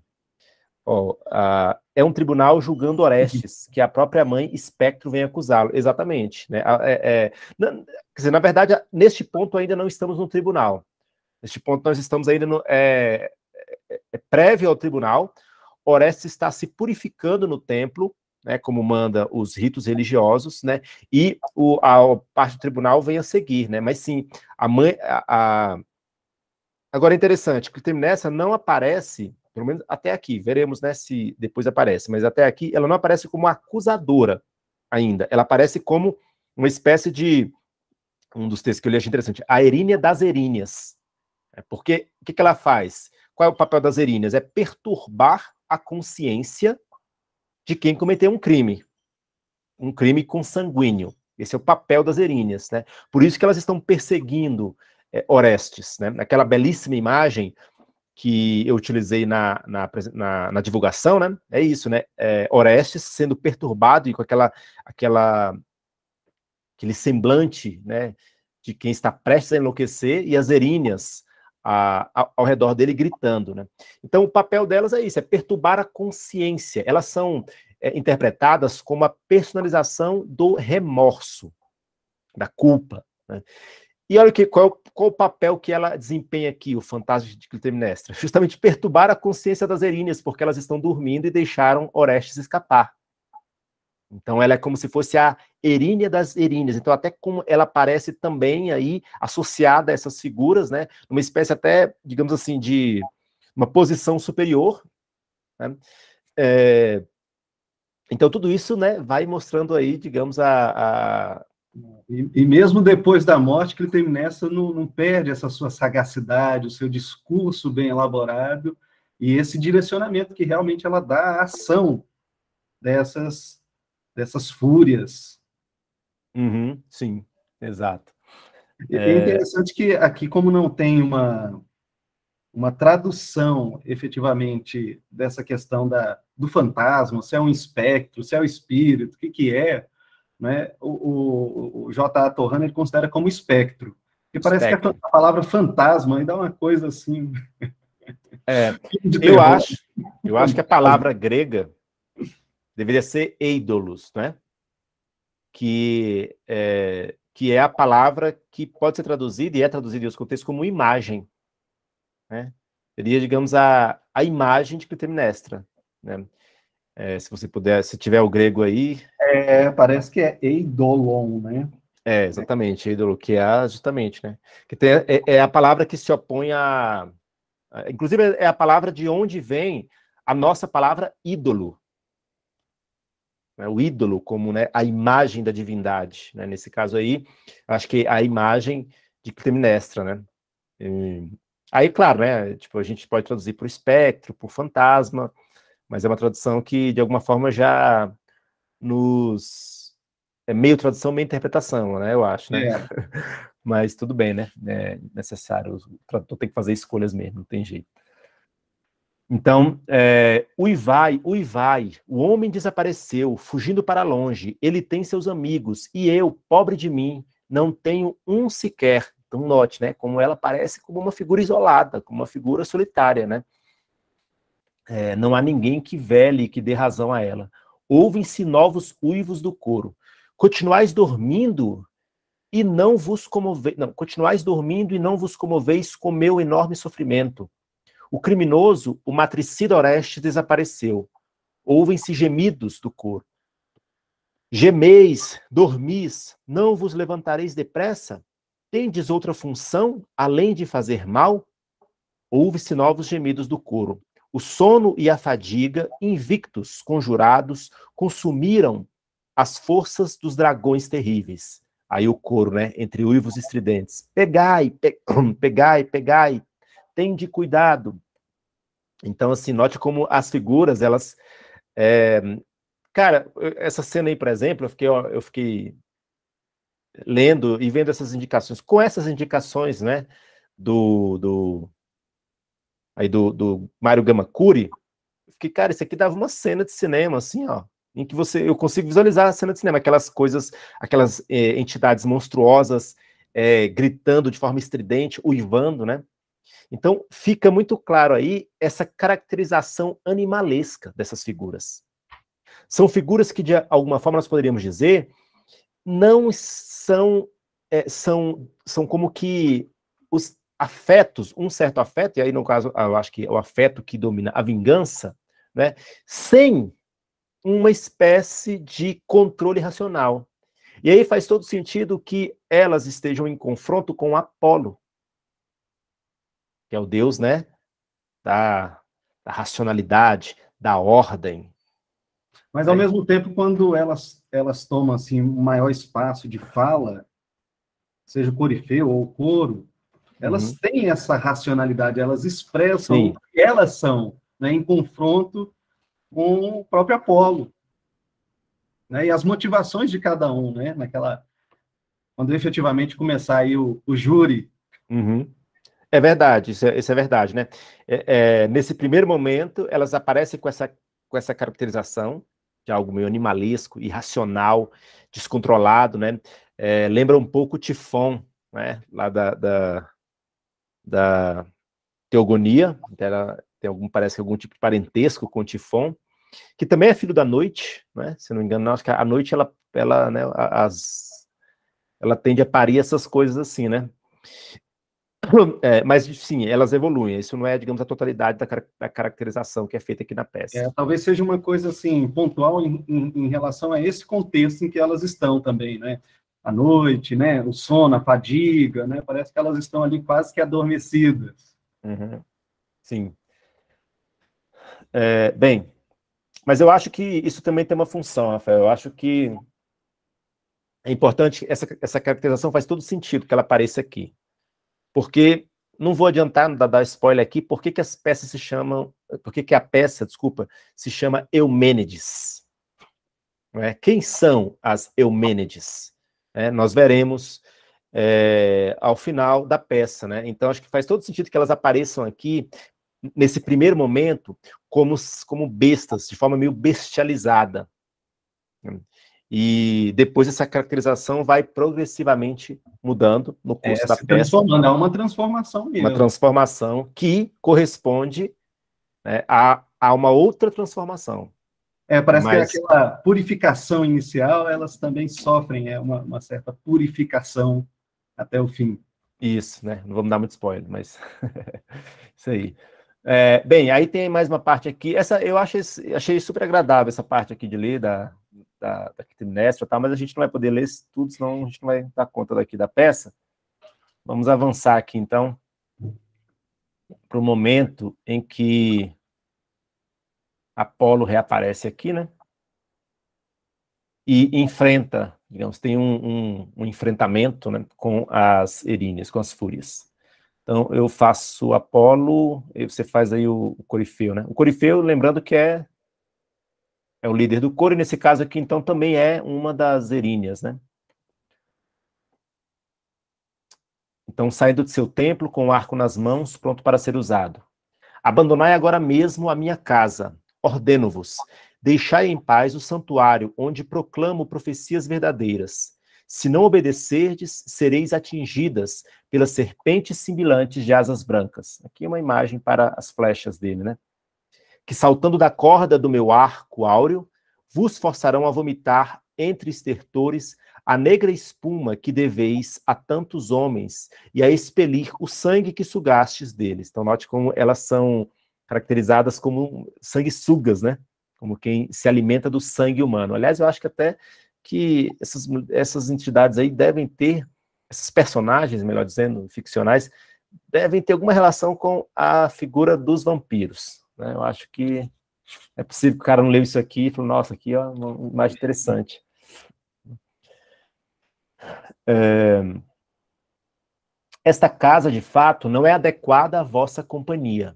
ó, a, é um tribunal julgando Orestes, que a própria mãe Espectro vem acusá-lo. Exatamente. Né? É, é, na, quer dizer, na verdade, neste ponto ainda não estamos no tribunal. Neste ponto, nós estamos ainda no, é, é, é, prévio ao tribunal. Orestes está se purificando no templo, né, como manda os ritos religiosos, né, e o, a, a parte do tribunal vem a seguir, né, mas sim, a mãe, a Agora é interessante que o nessa não aparece, pelo menos até aqui, veremos né, se depois aparece, mas até aqui ela não aparece como acusadora ainda. Ela aparece como uma espécie de. Um dos textos que eu li achei interessante, a erínia das eríneas. É, porque o que, que ela faz? Qual é o papel das eríneas? É perturbar a consciência de quem cometeu um crime. Um crime consanguíneo. Esse é o papel das eríneas, né? Por isso que elas estão perseguindo, é, Orestes, né? Naquela belíssima imagem que eu utilizei na, na, na, na divulgação, né? É isso, né? É, Orestes sendo perturbado e com aquela, aquela, aquele semblante, né? De quem está prestes a enlouquecer e as eríneas a, a, ao redor dele gritando, né? Então, o papel delas é isso, é perturbar a consciência. Elas são é, interpretadas como a personalização do remorso, da culpa. Né? E olha que, qual, qual o papel que ela desempenha aqui, o fantasma de Clitemnestra? Justamente perturbar a consciência das Eríneas, porque elas estão dormindo e deixaram Orestes escapar. Então ela é como se fosse a Erínia das Eríneas. Então até como ela aparece também aí associada a essas figuras, né? Uma espécie até, digamos assim, de uma posição superior. Né? É... Então tudo isso, né, vai mostrando aí, digamos, a, a e, e, mesmo depois da morte, que ele tem nessa, não, não perde essa sua sagacidade, o seu discurso bem elaborado e esse direcionamento que realmente ela dá à ação dessas, dessas fúrias. Uhum, sim, exato. É... é interessante que aqui, como não tem uma, uma tradução efetivamente dessa questão da, do fantasma, se é um espectro, se é o um espírito, o que, que é, né, o, o, o J.A. Torrano ele considera como espectro. E parece espectro. que a, a palavra fantasma ainda é uma coisa assim. É, eu acho, eu acho que a palavra grega deveria ser eidolos, né? Que é, que é a palavra que pode ser traduzida e é traduzida em outros contextos como imagem, né? Seria, digamos, a, a imagem de Clitemnestra, né? É, se você puder, se tiver o grego aí. É, parece que é eidolon, né? É, exatamente, eidolon, que é justamente, né? Que tem, é, é, a palavra que se opõe a, Inclusive, é a palavra de onde vem a nossa palavra ídolo. Né, o ídolo, como né, a imagem da divindade. Né? Nesse caso aí, acho que a imagem de Clitemnestra, né? aí, claro, né? Tipo, a gente pode traduzir por espectro, por fantasma mas é uma tradução que, de alguma forma, já nos. É meio tradução, meio interpretação, né? Eu acho, né? É. Mas tudo bem, né? É necessário. O tradutor tem que fazer escolhas mesmo, não tem jeito. Então, é, o Ivai, o Ivai, o homem desapareceu, fugindo para longe. Ele tem seus amigos, e eu, pobre de mim, não tenho um sequer. Então, note, né? Como ela parece como uma figura isolada, como uma figura solitária, né? É, não há ninguém que vele e que dê razão a ela. Ouvem-se novos uivos do coro. Continuais dormindo e não vos comoveis. Não, continuais dormindo e não vos comoveis com meu enorme sofrimento. O criminoso, o matricida Orestes, desapareceu. Ouvem-se gemidos do coro. Gemeis, dormis, não vos levantareis depressa? Tendes outra função além de fazer mal? Ouve-se novos gemidos do coro. O sono e a fadiga, invictos, conjurados, consumiram as forças dos dragões terríveis. Aí o coro, né, entre uivos estridentes. Pegai, pe pegai, pegai, tende cuidado. Então, assim, note como as figuras, elas... É... Cara, essa cena aí, por exemplo, eu fiquei, eu fiquei lendo e vendo essas indicações. Com essas indicações, né, do, do aí do, do Mário Gamakuri, eu fiquei, cara, isso aqui dava uma cena de cinema, assim, ó, em que você, eu consigo visualizar a cena de cinema, aquelas coisas, aquelas é, entidades monstruosas é, gritando de forma estridente, uivando, né? Então, fica muito claro aí essa caracterização animalesca dessas figuras. São figuras que, de alguma forma, nós poderíamos dizer, não são, é, são, são como que os afetos, um certo afeto, e aí no caso eu acho que é o afeto que domina a vingança, né, sem uma espécie de controle racional. E aí faz todo sentido que elas estejam em confronto com Apolo, que é o deus, né, da, da racionalidade, da ordem. Mas ao é. mesmo tempo, quando elas elas tomam assim um maior espaço de fala, seja o corifeu ou o coro, elas uhum. têm essa racionalidade, elas expressam Sim. o que elas são, né, em confronto com o próprio Apolo. Né, e as motivações de cada um, né, naquela quando efetivamente começar aí o, o júri. Uhum. É verdade, isso é, isso é verdade, né? É, é, nesse primeiro momento, elas aparecem com essa, com essa caracterização de algo meio animalesco, irracional, descontrolado, né? É, lembra um pouco o Tifon, né? Lá da, da, da Teogonia, era, tem algum, parece algum tipo de parentesco com Tifon, que também é filho da noite, né? Se não me engano, acho que a noite ela, ela, né, as, ela tende a parir essas coisas assim, né? É, mas sim, elas evoluem. Isso não é, digamos, a totalidade da, car da caracterização que é feita aqui na peça. É, talvez seja uma coisa assim pontual em, em, em, relação a esse contexto em que elas estão também, né? à noite, né? O sono, a fadiga, né? Parece que elas estão ali quase que adormecidas. Uhum. Sim. É, bem, mas eu acho que isso também tem uma função, Rafael. Eu acho que é importante, essa, essa caracterização faz todo sentido que ela apareça aqui. Porque, não vou adiantar, não dar spoiler aqui, por que, que as peças se chamam, por que, que a peça, desculpa, se chama Eumênides? Não é? Quem são as Eumênides? é, nós veremos é, ao final da peça. Né? Então, acho que faz todo sentido que elas apareçam aqui, nesse primeiro momento, como, como bestas, de forma meio bestializada. E depois essa caracterização vai progressivamente mudando no é, curso é, da peça. Transformando, é uma transformação mesmo. Uma transformação que corresponde né, a, a uma outra transformação. É, parece é Mas... que aquela purificação inicial, elas também sofrem é, uma, uma certa purificação até o fim. Isso, né? Não vamos dar muito spoiler, mas isso aí. É, bem, aí tem mais uma parte aqui. Essa eu achei, achei super agradável essa parte aqui de ler da, da, da trimestre, tá? mas a gente não vai poder ler tudo, senão a gente não vai dar conta daqui da peça. Vamos avançar aqui então para o momento em que Apolo reaparece aqui, né? E enfrenta, digamos, tem um, um, um enfrentamento né, com as eríneas, com as fúrias. Então, eu faço Apolo, você faz aí o, o, Corifeu, né? O Corifeu, lembrando que é, é o líder do coro, e nesse caso aqui, então, também é uma das eríneas, né? Então, saindo de seu templo com o arco nas mãos, pronto para ser usado. Abandonai agora mesmo a minha casa, Ordeno-vos, deixai em paz o santuário onde proclamo profecias verdadeiras. Se não obedecerdes, sereis atingidas pelas serpentes sibilantes de asas brancas. Aqui é uma imagem para as flechas dele, né? Que saltando da corda do meu arco áureo, vos forçarão a vomitar entre estertores a negra espuma que deveis a tantos homens e a expelir o sangue que sugastes deles. Então, note como elas são caracterizadas como sanguessugas, né? Como quem se alimenta do sangue humano. Aliás, eu acho que até que essas, essas entidades aí devem ter, esses personagens, melhor dizendo, ficcionais, devem ter alguma relação com a figura dos vampiros. Né? Eu acho que é possível que o cara não leu isso aqui e falou, nossa, aqui é mais interessante. É... Esta casa, de fato, não é adequada à vossa companhia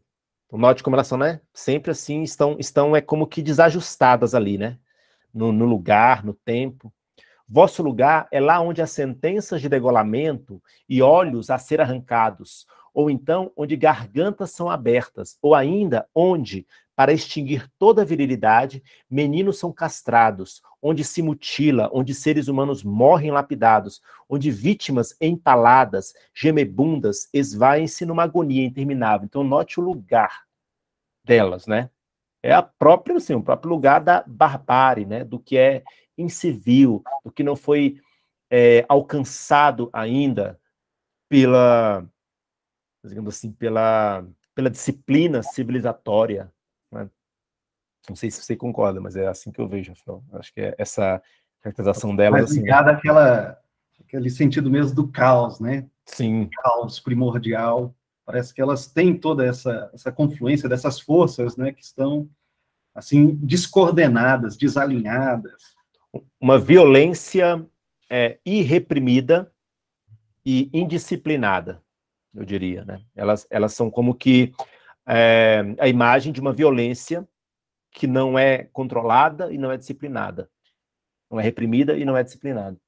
o norte de elas né? Sempre assim estão, estão é como que desajustadas ali, né? No, no lugar, no tempo. Vosso lugar é lá onde há sentenças de degolamento e olhos a ser arrancados, ou então onde gargantas são abertas, ou ainda onde para extinguir toda virilidade, meninos são castrados, onde se mutila, onde seres humanos morrem lapidados, onde vítimas entaladas, gemebundas, esvaem-se numa agonia interminável. Então, note o lugar delas, né? É a própria, assim, o próprio lugar da barbárie, né? Do que é incivil, do que não foi é, alcançado ainda pela, digamos assim, pela, pela disciplina civilizatória não sei se você concorda, mas é assim que eu vejo, Rafael. Acho que é essa caracterização tá dela. Mas assim, né? ligada assim, àquela, aquele sentido mesmo do caos, né? Sim. Caos primordial. Parece que elas têm toda essa, essa confluência dessas forças, né? Que estão, assim, descoordenadas, desalinhadas. Uma violência é, irreprimida e indisciplinada, eu diria, né? Elas, elas são como que é, a imagem de uma violência que não é controlada e não é disciplinada. Não é reprimida e não é disciplinada.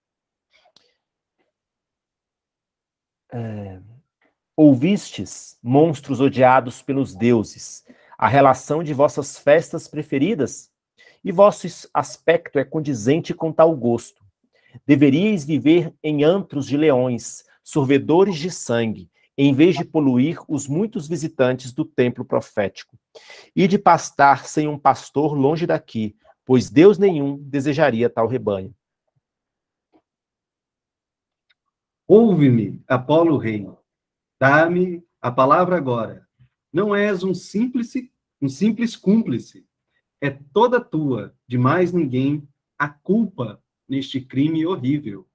É... Ouvistes, monstros odiados pelos deuses, a relação de vossas festas preferidas, e vosso aspecto é condizente com tal gosto. Deveríeis viver em antros de leões, sorvedores de sangue, em vez de poluir os muitos visitantes do templo profético. E de pastar sem um pastor longe daqui, pois Deus nenhum desejaria tal rebanho. Ouve-me, Apolo Rei. Dá-me a palavra agora. Não és um simples, um simples cúmplice. É toda tua, de mais ninguém, a culpa neste crime horrível.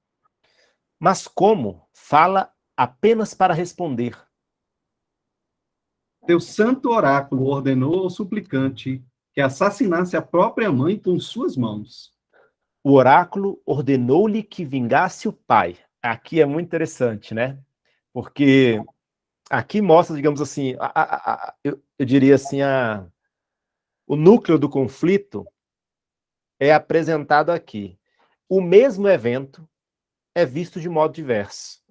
Mas como? Fala apenas para responder. Teu santo oráculo ordenou ao suplicante que assassinasse a própria mãe com suas mãos. O oráculo ordenou-lhe que vingasse o pai. Aqui é muito interessante, né? Porque aqui mostra, digamos assim, a, a, a, eu, eu, diria assim, o núcleo do conflito é apresentado aqui. O mesmo evento é visto de modo diverso.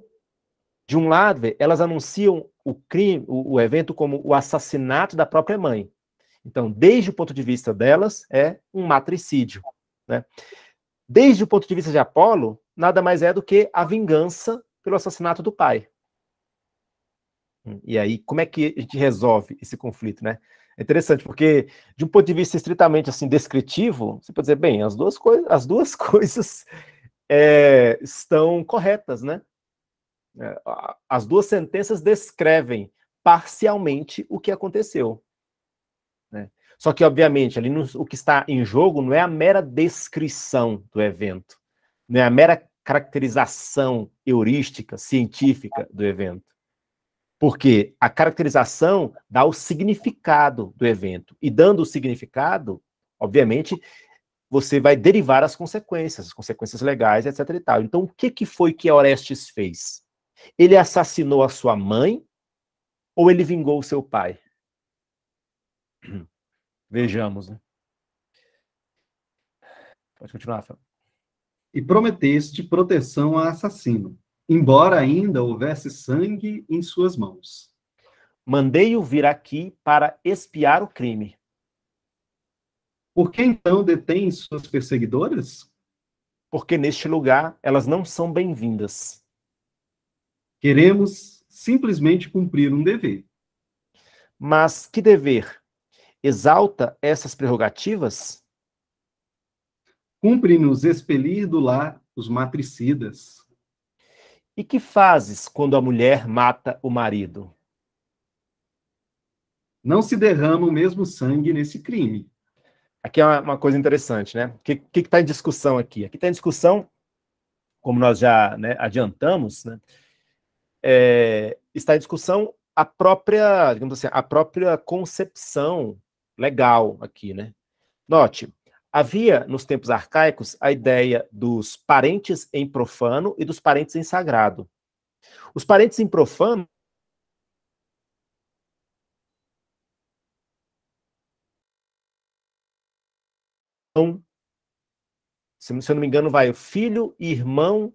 De um lado, elas anunciam o crime, o, o evento como o assassinato da própria mãe. Então, desde o ponto de vista delas, é um matricídio. Né? Desde o ponto de vista de Apolo, nada mais é do que a vingança pelo assassinato do pai. Hum, e aí, como é que a gente resolve esse conflito, né? É interessante, porque de um ponto de vista estritamente assim descritivo, você pode dizer, bem, as duas, coi as duas coisas é, estão corretas, né? Né, as duas sentenças descrevem parcialmente o que aconteceu. Né? Só que, obviamente, ali no, o que está em jogo não é a mera descrição do evento, não é a mera caracterização heurística, científica do evento. Porque a caracterização dá o significado do evento. E dando o significado, obviamente, você vai derivar as consequências, as consequências legais, etc. E tal. Então, o que, que foi que Orestes fez? Ele assassinou a sua mãe ou ele vingou o seu pai? Vejamos, né? Pode continuar, Fábio. E prometeste proteção a assassino, embora ainda houvesse sangue em suas mãos. Mandei-o vir aqui para espiar o crime. Por que então detém suas perseguidoras? Porque neste lugar elas não são bem-vindas. Queremos simplesmente cumprir um dever. Mas que dever? Exalta essas prerrogativas? Cumpre-nos expelir do lar os matricidas. E que fazes quando a mulher mata o marido? Não se derrama o mesmo sangue nesse crime. Aqui é uma, coisa interessante, né? O que está em discussão aqui? Aqui está em discussão, como nós já né, adiantamos, né, é, está em discussão a própria, digamos assim, a própria concepção legal aqui, né? Note, havia nos tempos arcaicos a ideia dos parentes em profano e dos parentes em sagrado. Os parentes em profano se eu não me engano, vai o filho, irmão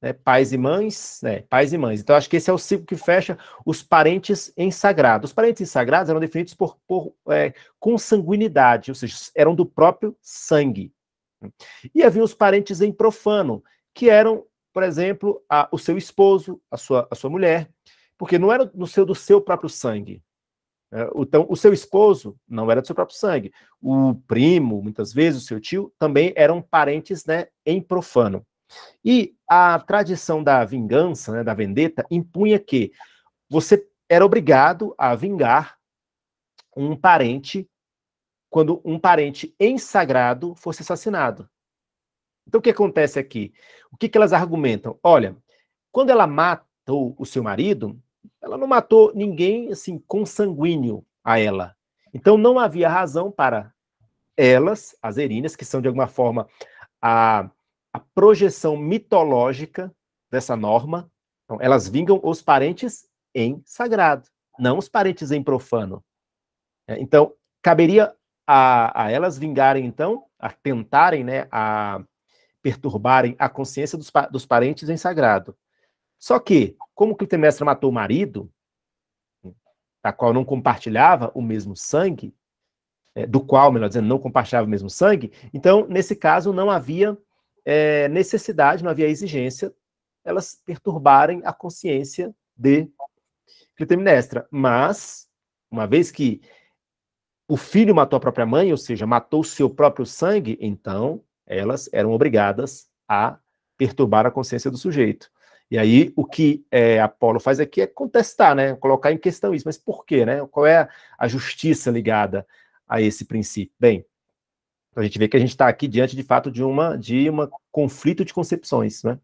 né, pais e mães, né, pais e mães. Então, acho que esse é o ciclo que fecha os parentes ensagrados. Os parentes ensagrados eram definidos por, por é, consanguinidade, ou seja, eram do próprio sangue. E havia os parentes em profano, que eram, por exemplo, a, o seu esposo, a sua, a sua mulher, porque não era seu, do seu próprio sangue, é, então, o seu esposo não era do seu próprio sangue. O primo, muitas vezes, o seu tio, também eram parentes né, em profano. E a tradição da vingança, né, da vendeta, impunha que você era obrigado a vingar um parente quando um parente ensagrado fosse assassinado. Então, o que acontece aqui? O que, que elas argumentam? Olha, quando ela matou o seu marido, ela não matou ninguém assim consanguíneo a ela. Então, não havia razão para elas, as erinas, que são de alguma forma a a projeção mitológica dessa norma. Então, elas vingam os parentes em sagrado, não os parentes em profano. É, então, caberia a, a elas vingarem, então, a tentarem, né, a perturbarem a consciência dos, dos parentes em sagrado. Só que, como Clitemnestra matou o marido, da qual não compartilhava o mesmo sangue, é, do qual, melhor dizendo, não compartilhava o mesmo sangue, então, nesse caso, não havia é, necessidade, não havia exigência, elas perturbarem a consciência de Clitemnestra. Mas, uma vez que o filho matou a própria mãe, ou seja, matou o seu próprio sangue, então elas eram obrigadas a perturbar a consciência do sujeito. E aí o que é, Apolo faz aqui é contestar, né? colocar em questão isso. Mas por quê? Né? Qual é a justiça ligada a esse princípio? Bem, a gente vê que a gente está aqui diante de fato de uma de uma conflito de concepções, né?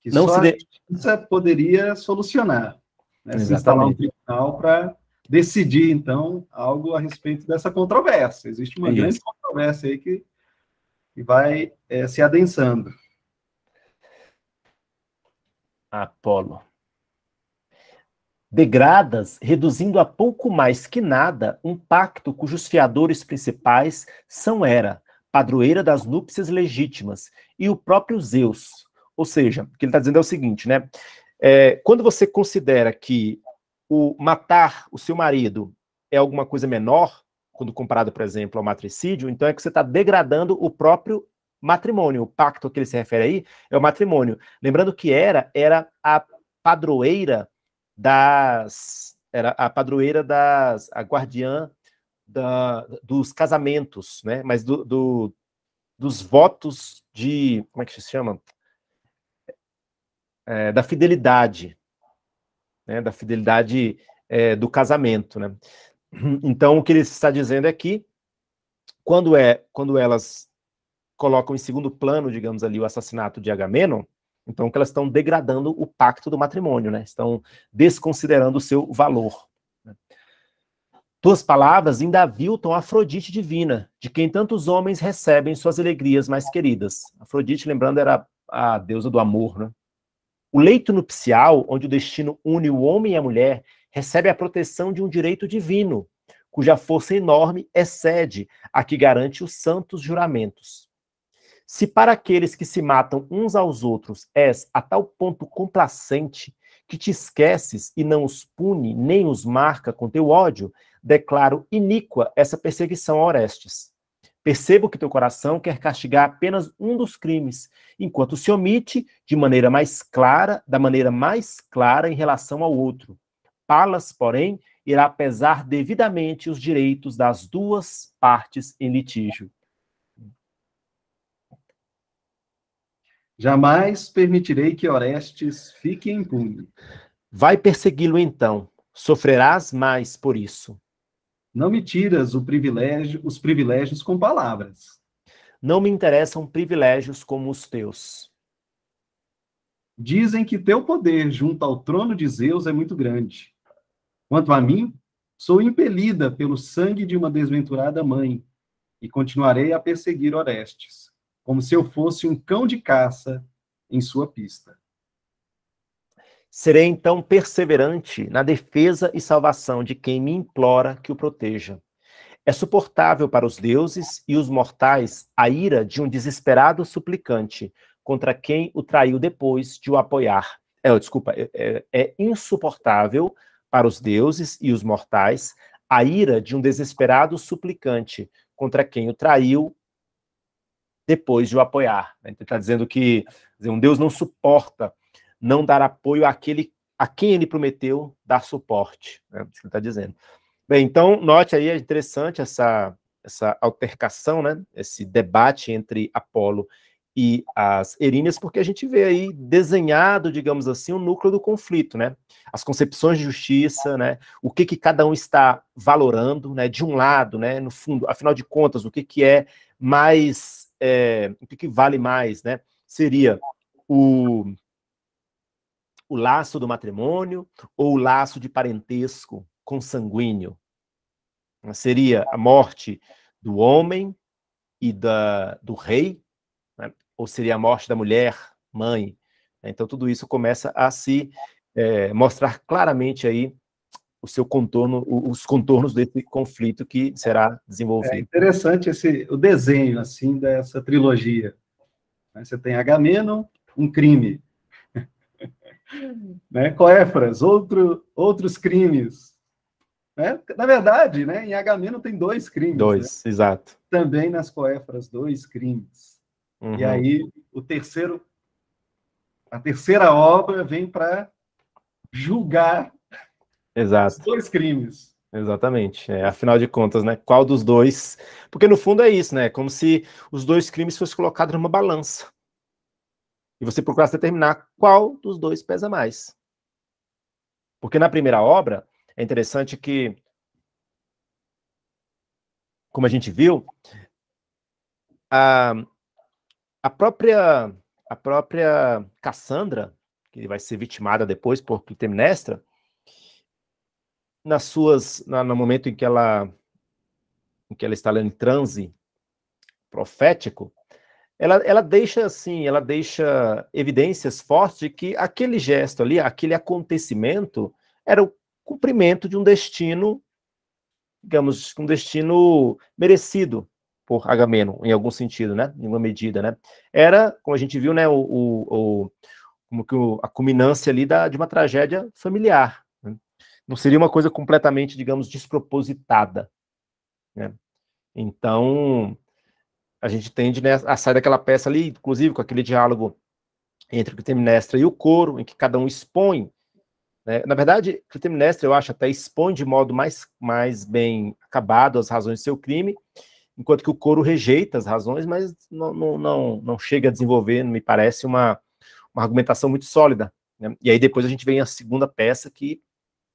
Que não só se de... a poderia solucionar, né? se instalar um tribunal para decidir então algo a respeito dessa controvérsia. Existe uma é grande controvérsia aí que, que vai é, se adensando. Apolo. Degradas, reduzindo a pouco mais que nada um pacto cujos fiadores principais são Hera, padroeira das núpcias legítimas, e o próprio Zeus. Ou seja, o que ele está dizendo é o seguinte, né? É, quando você considera que o matar o seu marido é alguma coisa menor, quando comparado, por exemplo, ao matricídio, então é que você está degradando o próprio matrimônio. O pacto a que ele se refere aí é o matrimônio. Lembrando que Hera era a padroeira das era a padroeira das a guardiã da, dos casamentos, né? Mas do, do, dos votos de como é que se chama é, da fidelidade, né? Da fidelidade é, do casamento, né? Então o que ele está dizendo é que quando é quando elas colocam em segundo plano, digamos ali, o assassinato de Agamenon, então, que elas estão degradando o pacto do matrimônio, né? Estão desconsiderando o seu valor. Né? Tuas palavras ainda aviltam a Afrodite divina, de quem tantos homens recebem suas alegrias mais queridas. Afrodite, lembrando, era a deusa do amor, né? O leito nupcial, onde o destino une o homem e a mulher, recebe a proteção de um direito divino, cuja força enorme excede a que garante os santos juramentos. Se para aqueles que se matam uns aos outros és a tal ponto complacente que te esqueces e não os pune nem os marca com teu ódio, declaro iníqua essa perseguição a Orestes. Percebo que teu coração quer castigar apenas um dos crimes, enquanto se omite de maneira mais clara, da maneira mais clara em relação ao outro. Palas, porém, irá pesar devidamente os direitos das duas partes em litígio. Jamais permitirei que Orestes fique impune. Vai persegui-lo então. Sofrerás mais por isso. Não me tiras privilégio, os privilégios com palavras. Não me interessam privilégios como os teus. Dizem que teu poder junto ao trono de Zeus é muito grande. Quanto a mim, sou impelida pelo sangue de uma desventurada mãe e continuarei a perseguir Orestes como se eu fosse um cão de caça em sua pista. Serei então perseverante na defesa e salvação de quem me implora que o proteja. É suportável para os deuses e os mortais a ira de um desesperado suplicante contra quem o traiu depois de o apoiar. É, desculpa, é, é, é insuportável para os deuses e os mortais a ira de um desesperado suplicante contra quem o traiu depois de o apoiar. Né? Então, ele está dizendo que dizer, um Deus não suporta não dar apoio àquele a quem ele prometeu dar suporte. Né? É isso que ele está dizendo. Bem, então, note aí, é interessante essa, essa altercação, né? esse debate entre Apolo e as eríneas, porque a gente vê aí desenhado, digamos assim, o núcleo do conflito, né? As concepções de justiça, né? O que que cada um está valorando, né? De um lado, né? No fundo, afinal de contas, o que que é mais, é, o que vale mais, né? Seria o, o laço do matrimônio ou o laço de parentesco consanguíneo. Seria a morte do homem e da, do rei, né? ou seria a morte da mulher, mãe. Então, tudo isso começa a se é, mostrar claramente aí o seu contorno, os contornos desse conflito que será é desenvolvido. É interessante esse o desenho assim dessa trilogia. Né, você tem Agamenon, um crime, uhum. né? Coéfras, outro, outros crimes. Né? Na verdade, né? Em Agamenon tem dois crimes. Né? Dois, né? exato. Também nas Coéfras dois crimes. Uhum. E aí o terceiro, a terceira obra vem para julgar Exato. Os dois crimes. Exatamente. É, afinal de contas, né? Qual dos dois? Porque no fundo é isso, né? Como se os dois crimes fossem colocados numa balança. E você procurasse determinar qual dos dois pesa mais. Porque na primeira obra, é interessante que, como a gente viu, a, a própria a própria Cassandra, que vai ser vitimada depois por Clitemnestra, nas suas na, no momento em que ela em que ela está em transe profético, ela, ela deixa assim, ela deixa evidências fortes de que aquele gesto ali, aquele acontecimento era o cumprimento de um destino, digamos, um destino merecido por Agamemnon, em algum sentido, né? Em uma medida, né? Era, como a gente viu, né, o, o, o como que o, a culminância ali da, de uma tragédia familiar, não seria uma coisa completamente, digamos, despropositada. Né? Então, a gente tende né, a sair daquela peça ali, inclusive com aquele diálogo entre o Clitemnestra e o coro, em que cada um expõe. Né? Na verdade, Clitemnestra, eu acho, até expõe de modo mais, mais bem acabado as razões do seu crime, enquanto que o coro rejeita as razões, mas não, não, não, não chega a desenvolver, me parece, uma, uma argumentação muito sólida. Né? E aí depois a gente vem a segunda peça que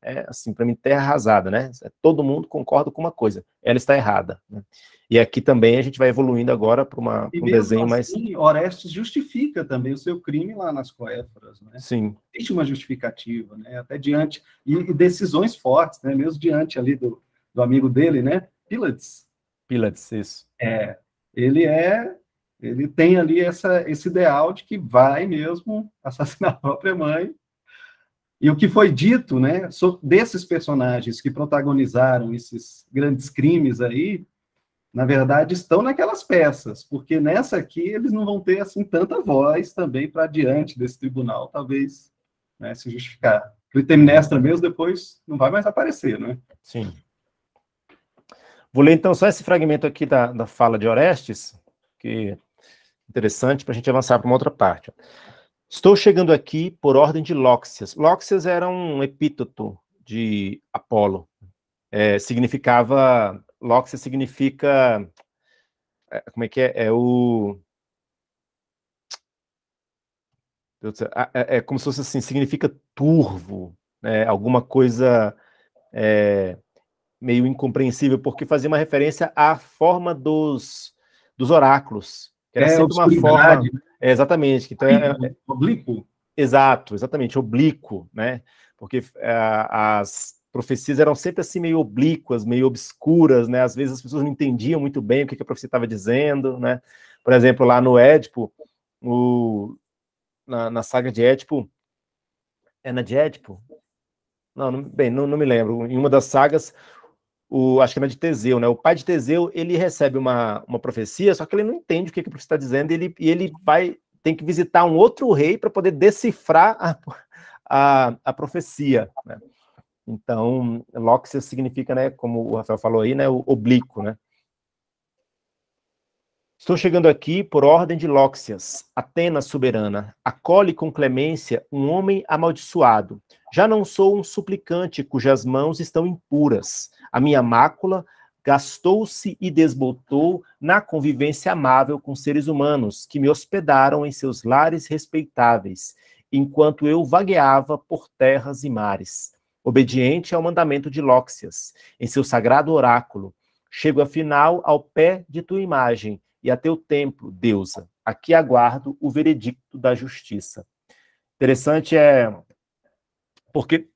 é, assim, para mim, terra arrasada, né? É, todo mundo concorda com uma coisa, ela está errada. Né? E aqui também a gente vai evoluindo agora para um desenho assim, mais. Orestes justifica também o seu crime lá nas coéforas, né? Sim. Existe uma justificativa, né? Até diante. E, e decisões fortes, né? Mesmo diante ali do, do amigo dele, né? Pilates. Pilates, isso. É. Ele é ele tem ali essa, esse ideal de que vai mesmo assassinar a própria mãe e o que foi dito, né, desses personagens que protagonizaram esses grandes crimes aí, na verdade, estão naquelas peças, porque nessa aqui eles não vão ter assim tanta voz também para diante desse tribunal, talvez né, se justificar. Clitemnestra mesmo depois não vai mais aparecer, né? Sim. Vou ler então só esse fragmento aqui da, da fala de Orestes, que é interessante para a gente avançar para uma outra parte. Estou chegando aqui por ordem de Lóxias. Lóxias era um epíteto de Apolo. É, significava. Lóxias significa. É, como é que é? É o. É, é como se fosse assim, significa turvo, né? alguma coisa é, meio incompreensível, porque fazia uma referência à forma dos, dos oráculos. Era é, sempre uma forma. Né? É, exatamente. Então, é, é, é, oblíquo. Exato, exatamente, oblíquo, né? Porque é, as profecias eram sempre assim meio oblíquas, meio obscuras, né? Às vezes as pessoas não entendiam muito bem o que, que a profecia estava dizendo, né? Por exemplo, lá no Édipo, o, na, na saga de Édipo, é na de Édipo? Não, não bem, não, não me lembro. Em uma das sagas, o, acho que era é de Teseu, né? O pai de Teseu, ele recebe uma, uma profecia, só que ele não entende o que, que o profeta está dizendo, e ele, e ele vai, tem que visitar um outro rei para poder decifrar a, a, a profecia, né? Então, Lóxia significa, né, como o Rafael falou aí, né, o oblíquo, né? Estou chegando aqui por ordem de Lóxias, Atena soberana. Acolhe com clemência um homem amaldiçoado. Já não sou um suplicante cujas mãos estão impuras. A minha mácula gastou-se e desbotou na convivência amável com seres humanos que me hospedaram em seus lares respeitáveis, enquanto eu vagueava por terras e mares. Obediente ao mandamento de Lóxias, em seu sagrado oráculo, chego afinal ao pé de tua imagem e a teu templo, deusa. Aqui aguardo o veredicto da justiça. Interessante é porque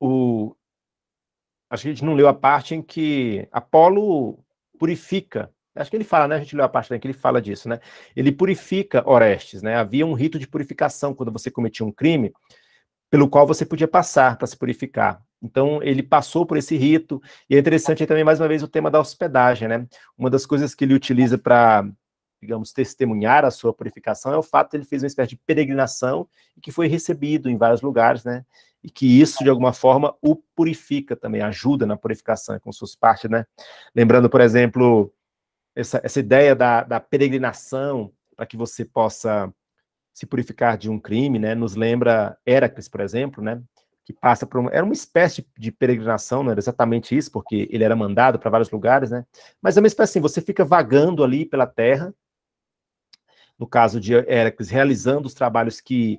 o a gente não leu a parte em que Apolo purifica. Acho que ele fala, né? A gente leu a parte em que ele fala disso, né? Ele purifica Orestes, né? Havia um rito de purificação quando você cometia um crime, pelo qual você podia passar para se purificar. Então, ele passou por esse rito. E é interessante também, mais uma vez, o tema da hospedagem, né? Uma das coisas que ele utiliza para, digamos, testemunhar a sua purificação é o fato de ele fez uma espécie de peregrinação e que foi recebido em vários lugares, né? E que isso, de alguma forma, o purifica também, ajuda na purificação, é com suas partes, né? Lembrando, por exemplo, essa, essa ideia da, da peregrinação para que você possa se purificar de um crime, né? Nos lembra Héracles, por exemplo, né? que passa por uma, era uma espécie de peregrinação, não era exatamente isso, porque ele era mandado para vários lugares, né? Mas é uma espécie assim, você fica vagando ali pela terra, no caso de Hércules, realizando os trabalhos que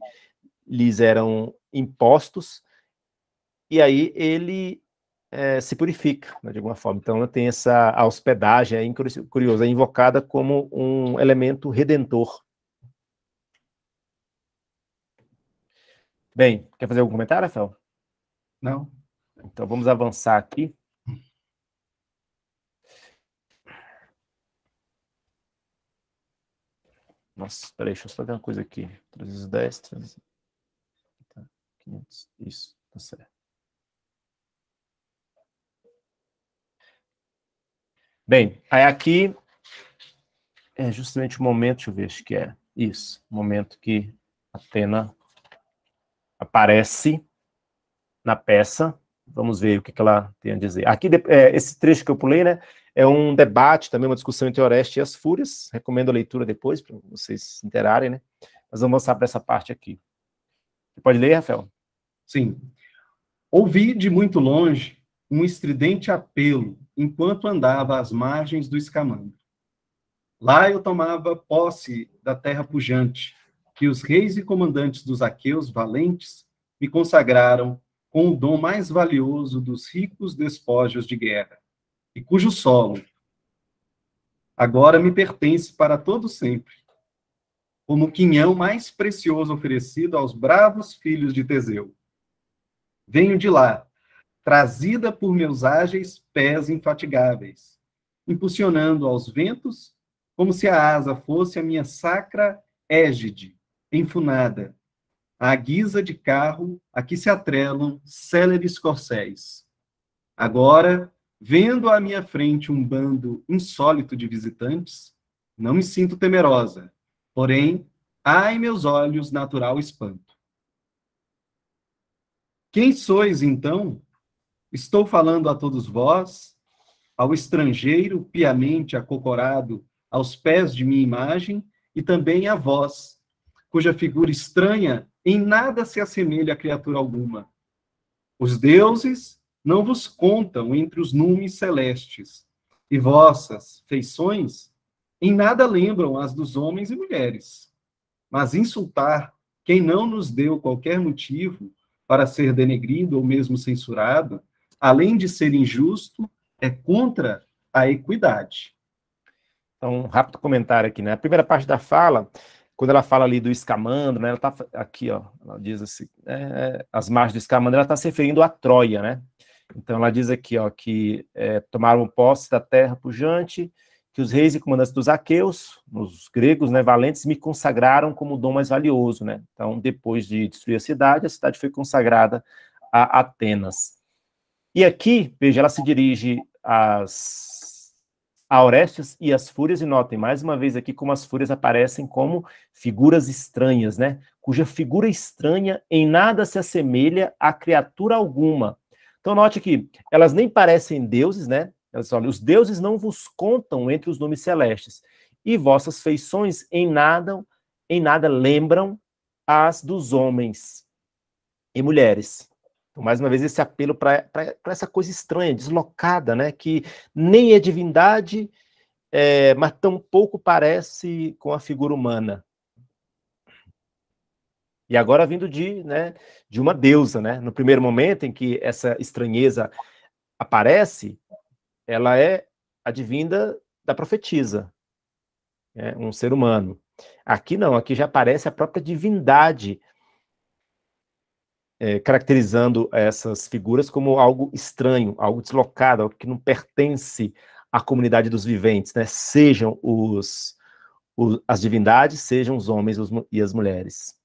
lhes eram impostos, e aí ele é, se purifica, né, de alguma forma. Então, tem essa hospedagem, é curioso, é invocada como um elemento redentor Bem, quer fazer algum comentário, Rafael? Não. Então vamos avançar aqui. Nossa, peraí, deixa eu só fazer uma coisa aqui. 310, 300, 500, isso, tá certo. Bem, aí aqui é justamente o momento, deixa eu ver, acho que é isso, o momento que Atena aparece na peça. Vamos ver o que, ela tem a dizer. Aqui, é, esse trecho que eu pulei, né? É um debate, também uma discussão entre Oreste e as Fúrias. Recomendo a leitura depois, para vocês se interarem, né? Mas vamos avançar para essa parte aqui. Você pode ler, Rafael? Sim. Ouvi de muito longe um estridente apelo enquanto andava às margens do escamandro. Lá eu tomava posse da terra pujante, que os reis e comandantes dos aqueus valentes me consagraram com o dom mais valioso dos ricos despojos de guerra, e cujo solo agora me pertence para todo sempre, como o quinhão mais precioso oferecido aos bravos filhos de Teseu. Venho de lá, trazida por meus ágeis pés infatigáveis, impulsionando aos ventos como se a asa fosse a minha sacra égide, enfunada, à guisa de carro a que se atrelam céleres corcéis. Agora, vendo à minha frente um bando insólito de visitantes, não me sinto temerosa, porém, há em meus olhos natural espanto. Quem sois, então? Estou falando a todos vós, ao estrangeiro piamente acocorado aos pés de minha imagem, e também a vós, cuja figura estranha em nada se assemelha a criatura alguma. Os deuses não vos contam entre os numes celestes, e vossas feições em nada lembram as dos homens e mulheres. Mas insultar quem não nos deu qualquer motivo para ser denegrido ou mesmo censurado, além de ser injusto, é contra a equidade. Então, um rápido comentário aqui, né? A primeira parte da fala quando ela fala ali do escamandro, né, ela está aqui, ó, ela diz assim, é, é as margens do escamandro, ela está se referindo à Troia, né? Então ela diz aqui, ó, que é, tomaram posse da terra pujante, que os reis e comandantes dos aqueus, os gregos, né, valentes, me consagraram como o dom mais valioso, né? Então, depois de destruir a cidade, a cidade foi consagrada a Atenas. E aqui, veja, ela se dirige às Orestes e as Fúrias, e notem mais uma vez aqui como as Fúrias aparecem como figuras estranhas, né? Cuja figura estranha em nada se assemelha a criatura alguma. Então, note que elas nem parecem deuses, né? Elas falam, os deuses não vos contam entre os nomes celestes, e vossas feições em nada, em nada lembram as dos homens e mulheres. Então, mais uma vez, esse apelo para essa coisa estranha, deslocada, né? que nem é divindade, é, mas tampouco parece com a figura humana. E agora vindo de, né, de uma deusa, né? No primeiro momento em que essa estranheza aparece, ela é advinda da profetisa, né? um ser humano. Aqui não, aqui já aparece a própria divindade é, caracterizando essas figuras como algo estranho, algo deslocado, algo que não pertence à comunidade dos viventes, né? Sejam os, os as divindades, sejam os homens os, e as mulheres.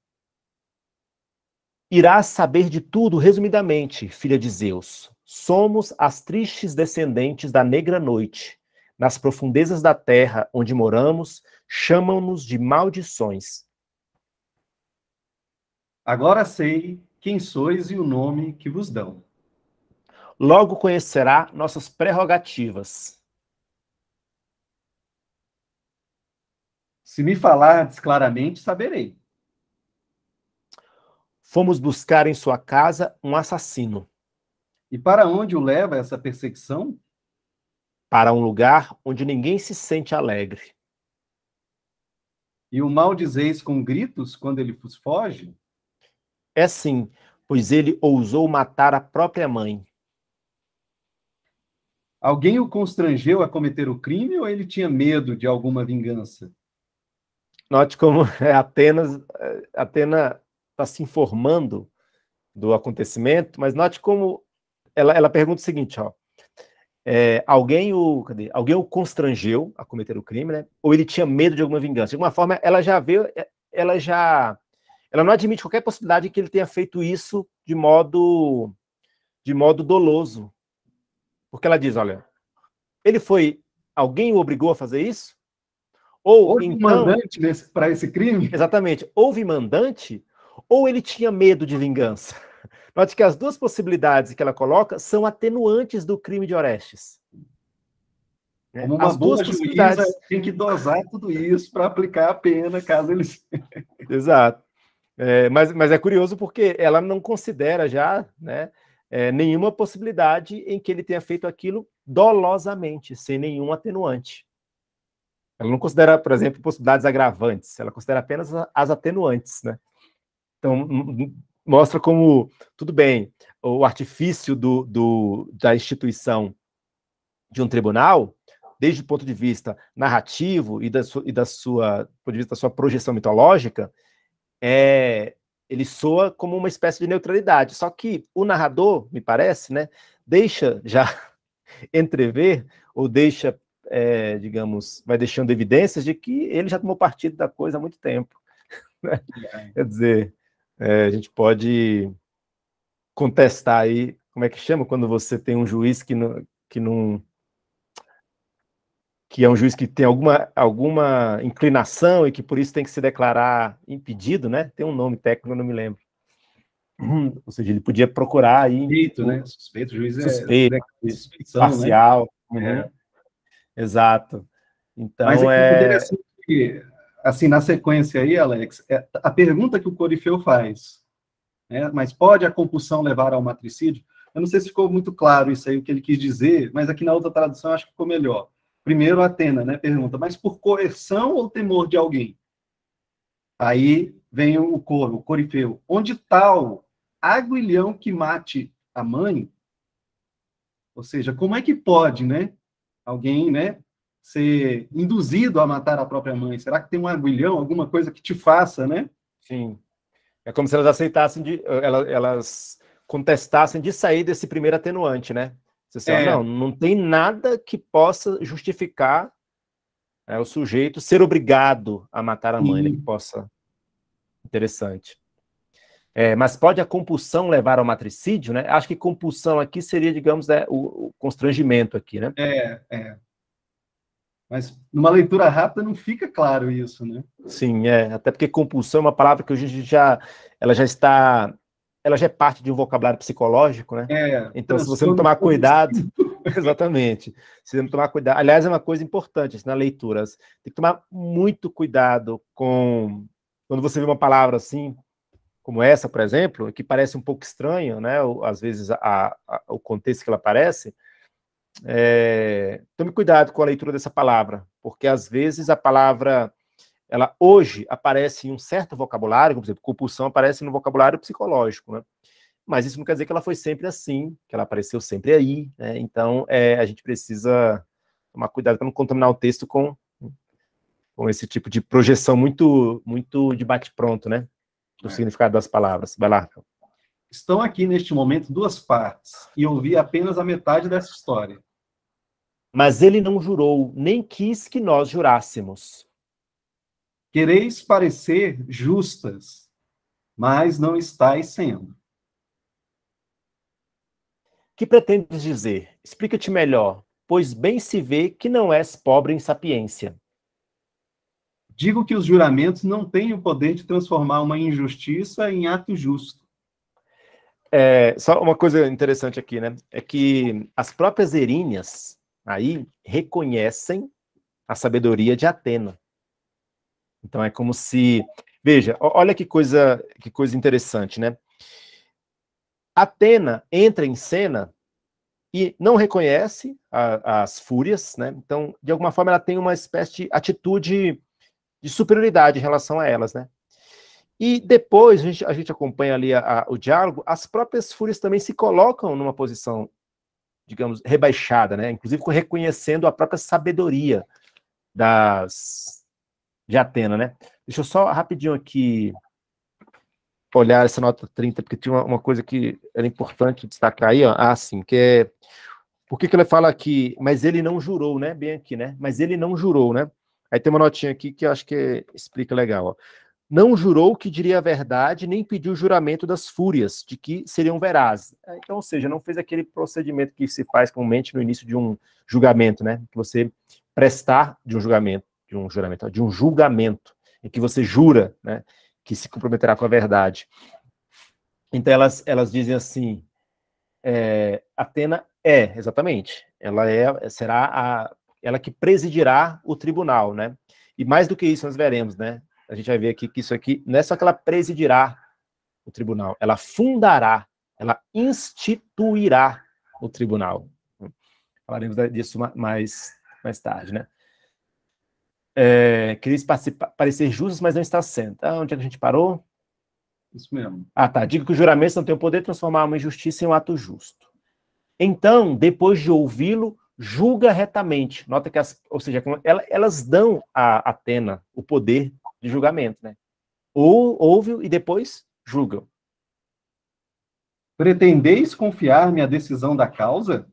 Irás saber de tudo resumidamente, filha de Zeus. Somos as tristes descendentes da negra noite. Nas profundezas da terra onde moramos, chamam-nos de maldições. Agora sei quem sois e o nome que vos dão. Logo conhecerá nossas prerrogativas. Se me falardes claramente, saberei. Fomos buscar em sua casa um assassino. E para onde o leva essa perseguição? Para um lugar onde ninguém se sente alegre. E o mal dizeis com gritos quando ele vos foge? É sim, pois ele ousou matar a própria mãe. Alguém o constrangeu a cometer o crime ou ele tinha medo de alguma vingança? Note como é, Atenas, é, Atena está se informando do acontecimento, mas note como ela, ela pergunta o seguinte, ó, é, alguém o cadê? alguém o constrangeu a cometer o crime, né? Ou ele tinha medo de alguma vingança? De alguma forma, ela já vê, é, ela já ela não admite qualquer possibilidade que ele tenha feito isso de modo de modo doloso. Porque ela diz, olha, ele foi alguém o obrigou a fazer isso? Ou houve então, mandante para esse crime? Exatamente, houve mandante ou ele tinha medo de vingança. Note que as duas possibilidades que ela coloca são atenuantes do crime de Orestes. É, Como uma as duas possibilidades tem que dosar tudo isso para aplicar a pena caso eles. Exato. É, mas, mas é curioso porque ela não considera já né, é, nenhuma possibilidade em que ele tenha feito aquilo dolosamente, sem nenhum atenuante. Ela não considera, por exemplo, possibilidades agravantes, ela considera apenas as atenuantes. Né? Então, mostra como, tudo bem, o artifício do, do, da instituição de um tribunal, desde o ponto de vista narrativo e da, e da sua, do ponto de vista da sua projeção mitológica, é, ele soa como uma espécie de neutralidade. Só que o narrador, me parece, né, deixa já entrever, ou deixa, é, digamos, vai deixando evidências de que ele já tomou partido da coisa há muito tempo. Né? É. Quer dizer, é, a gente pode contestar aí, como é que chama quando você tem um juiz que não, que não que é um juiz que tem alguma, alguma inclinação e que por isso tem que se declarar impedido, né? Tem um nome técnico, não me lembro. Hum, ou seja, ele podia procurar aí. Suspeito, né? né? Suspeito, o juiz é. Suspeito, né? parcial. Né? É. Uhum. Exato. Então, Mas é. é que, assim, na sequência aí, Alex, é a pergunta que o Corifeu faz. Né? Mas pode a compulsão levar ao matricídio? Eu não sei se ficou muito claro isso aí, o que ele quis dizer, mas aqui na outra tradução acho que ficou melhor. Primeiro, Atena né, pergunta, mas por coerção ou temor de alguém? Aí vem o coro, o corifeu. Onde tal aguilhão que mate a mãe? Ou seja, como é que pode, né? Alguém, né? Ser induzido a matar a própria mãe. Será que tem um aguilhão, alguma coisa que te faça, né? Sim. É como se elas aceitassem, de, elas, elas contestassem de sair desse primeiro atenuante, né? Você é. não, não tem nada que possa justificar é, o sujeito ser obrigado a matar a mãe, né, que possa. Interessante. É, mas pode a compulsão levar ao matricídio, né? Acho que compulsão aqui seria, digamos, né, o, o, constrangimento aqui, né? É, é. Mas numa leitura rápida não fica claro isso, né? Sim, é. Até porque compulsão é uma palavra que gente já, ela já está ela já é parte de um vocabulário psicológico, né? É, então, se você não tomar cuidado, exatamente, se você não tomar cuidado, aliás, é uma coisa importante assim, na leitura, assim, tem que tomar muito cuidado com quando você vê uma palavra assim, como essa, por exemplo, que parece um pouco estranho, né? Ou, às vezes a, a, o contexto que ela aparece, é... tome cuidado com a leitura dessa palavra, porque às vezes a palavra ela hoje aparece em um certo vocabulário, como por exemplo, compulsão aparece no vocabulário psicológico, né? Mas isso não quer dizer que ela foi sempre assim, que ela apareceu sempre aí, né? Então, é, a gente precisa tomar cuidado para não contaminar o texto com, com esse tipo de projeção muito, muito de bate-pronto, né? Do é. significado das palavras. Vai lá. Estão aqui neste momento duas partes, e ouvi apenas a metade dessa história. Mas ele não jurou, nem quis que nós jurássemos Quereis parecer justas, mas não estáis sendo. Que pretendes dizer? Explica-te melhor, pois bem se vê que não és pobre em sapiência. Digo que os juramentos não têm o poder de transformar uma injustiça em ato justo. É, só uma coisa interessante aqui, né? É que as próprias eríneas aí reconhecem a sabedoria de Atena. Então é como se, veja, olha que coisa, que coisa interessante, né? Atena entra em cena e não reconhece a, as fúrias, né? Então, de alguma forma, ela tem uma espécie de atitude de superioridade em relação a elas, né? E depois a gente, a gente acompanha ali a, a, o diálogo, as próprias fúrias também se colocam numa posição, digamos, rebaixada, né? Inclusive reconhecendo a própria sabedoria das, de Atena, né? Deixa eu só rapidinho aqui olhar essa nota 30, porque tinha uma, uma coisa que era importante destacar aí, ó. Ah, sim, que é. Por que, que ele fala aqui? Mas ele não jurou, né? Bem aqui, né? Mas ele não jurou, né? Aí tem uma notinha aqui que eu acho que explica legal, ó. Não jurou que diria a verdade, nem pediu o juramento das fúrias, de que seriam verazes. É, então, ou seja, não fez aquele procedimento que se faz comumente no início de um julgamento, né? Que você prestar de um julgamento de um juramento, de um julgamento, em que você jura né, que se comprometerá com a verdade. Então elas, elas dizem assim: é, Atena é, exatamente, ela é, será a, ela que presidirá o tribunal, né? E mais do que isso, nós veremos, né? A gente vai ver aqui que isso aqui não é só que ela presidirá o tribunal, ela fundará, ela instituirá o tribunal. Falaremos disso mais, mais tarde, né? É, queria parecer justas, mas não está sendo. Ah, onde é que a gente parou? Isso mesmo. Ah, tá. Digo que os juramentos não têm o poder de transformar uma injustiça em um ato justo. Então, depois de ouvi-lo, julga retamente. Nota que, as, ou seja, elas dão a Atena o poder de julgamento, né? Ou ouve e depois julgam. Pretendeis confiar-me à decisão da causa?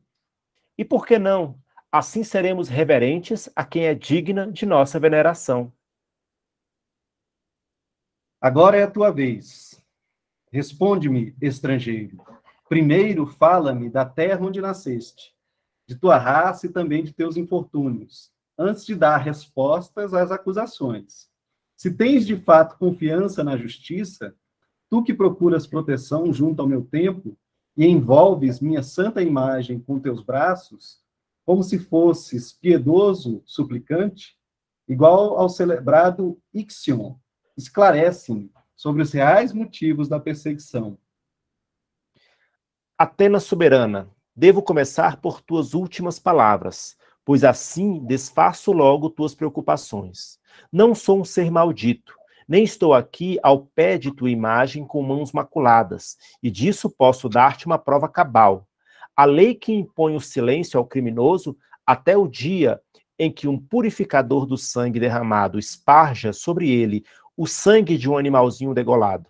E por que não? Assim seremos reverentes a quem é digna de nossa veneração. Agora é a tua vez. Responde-me, estrangeiro. Primeiro fala-me da terra onde nasceste, de tua raça e também de teus infortúnios, antes de dar respostas às acusações. Se tens de fato confiança na justiça, tu que procuras proteção junto ao meu templo e envolves minha santa imagem com teus braços, como se fosses piedoso suplicante, igual ao celebrado Ixion, esclarece-me sobre os reais motivos da perseguição. Atena soberana, devo começar por tuas últimas palavras, pois assim desfaço logo tuas preocupações. Não sou um ser maldito, nem estou aqui ao pé de tua imagem com mãos maculadas, e disso posso dar-te uma prova cabal a lei que impõe o silêncio ao criminoso até o dia em que um purificador do sangue derramado esparja sobre ele o sangue de um animalzinho degolado.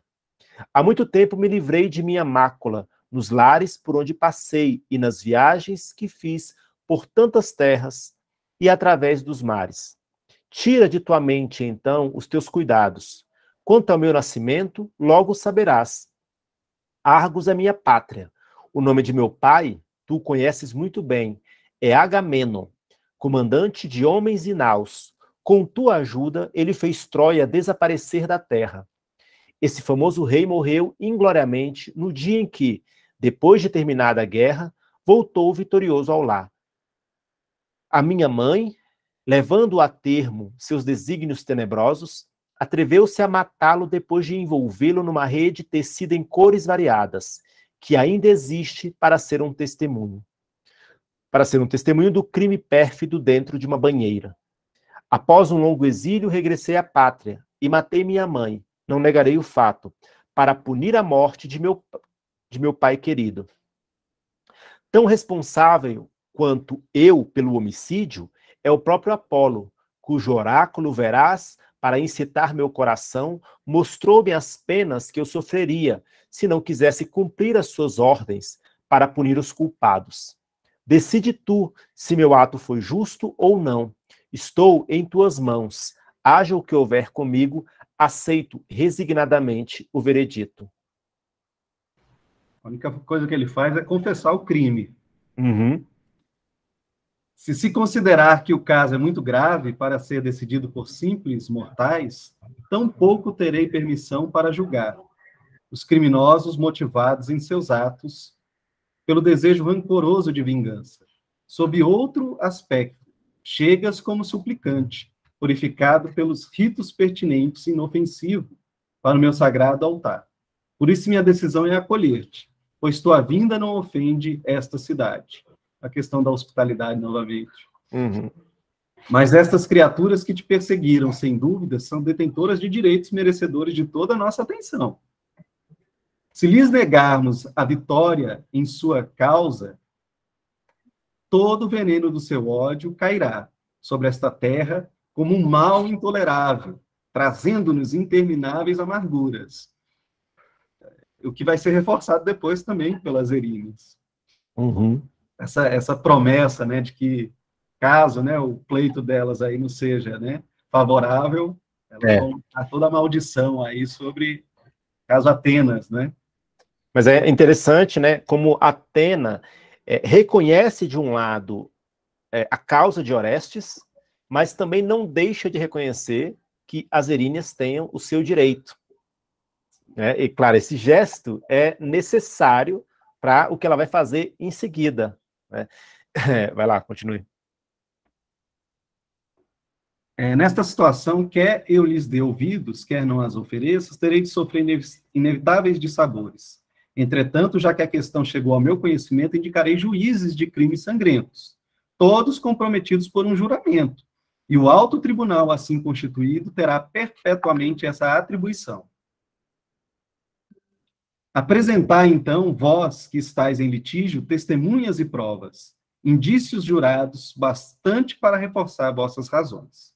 Há muito tempo me livrei de minha mácula nos lares por onde passei e nas viagens que fiz por tantas terras e através dos mares. Tira de tua mente, então, os teus cuidados. Quanto ao meu nascimento, logo saberás. Argos é minha pátria. O nome de meu pai tu conheces muito bem. É Agamenon, comandante de homens e naus. Com tua ajuda, ele fez Troia desaparecer da terra. Esse famoso rei morreu ingloriamente no dia em que, depois de terminada a guerra, voltou vitorioso ao lar. A minha mãe, levando a termo seus desígnios tenebrosos, atreveu-se a matá-lo depois de envolvê-lo numa rede tecida em cores variadas que ainda existe para ser um testemunho. Para ser um testemunho do crime pérfido dentro de uma banheira. Após um longo exílio, regressei à pátria e matei minha mãe, não negarei o fato, para punir a morte de meu, de meu pai querido. Tão responsável quanto eu pelo homicídio é o próprio Apolo, cujo oráculo verás para incitar meu coração, mostrou-me as penas que eu sofreria se não quisesse cumprir as suas ordens para punir os culpados. Decide tu se meu ato foi justo ou não. Estou em tuas mãos. Haja o que houver comigo, aceito resignadamente o veredito. A única coisa que ele faz é confessar o crime. Uhum. Se se considerar que o caso é muito grave para ser decidido por simples mortais, tampouco terei permissão para julgar os criminosos motivados em seus atos pelo desejo rancoroso de vingança. Sob outro aspecto, chegas como suplicante, purificado pelos ritos pertinentes e inofensivo para o meu sagrado altar. Por isso minha decisão é acolher-te, pois tua vinda não ofende esta cidade a questão da hospitalidade novamente. Uhum. Mas essas criaturas que te perseguiram, sem dúvida, são detentoras de direitos merecedores de toda a nossa atenção. Se lhes negarmos a vitória em sua causa, todo o veneno do seu ódio cairá sobre esta terra como um mal intolerável, trazendo-nos intermináveis amarguras. O que vai ser reforçado depois também pelas erinas. Uhum essa, essa promessa né, de que, caso né, o pleito delas aí não seja né, favorável, elas é. vão dar toda a maldição aí sobre caso Atenas, né? Mas é interessante, né, como Atena é, reconhece, de um lado, é, a causa de Orestes, mas também não deixa de reconhecer que as eríneas tenham o seu direito. Né? E, claro, esse gesto é necessário para o que ela vai fazer em seguida. Né? Vai lá, continue. É, nesta situação, quer eu lhes dê ouvidos, quer não as ofereças, terei de sofrer inevitáveis dissabores. Entretanto, já que a questão chegou ao meu conhecimento, indicarei juízes de crimes sangrentos, todos comprometidos por um juramento. E o alto tribunal, assim constituído, terá perpetuamente essa atribuição. Apresentar, então, vós que estáis em litígio, testemunhas e provas, indícios jurados, bastante para reforçar vossas razões.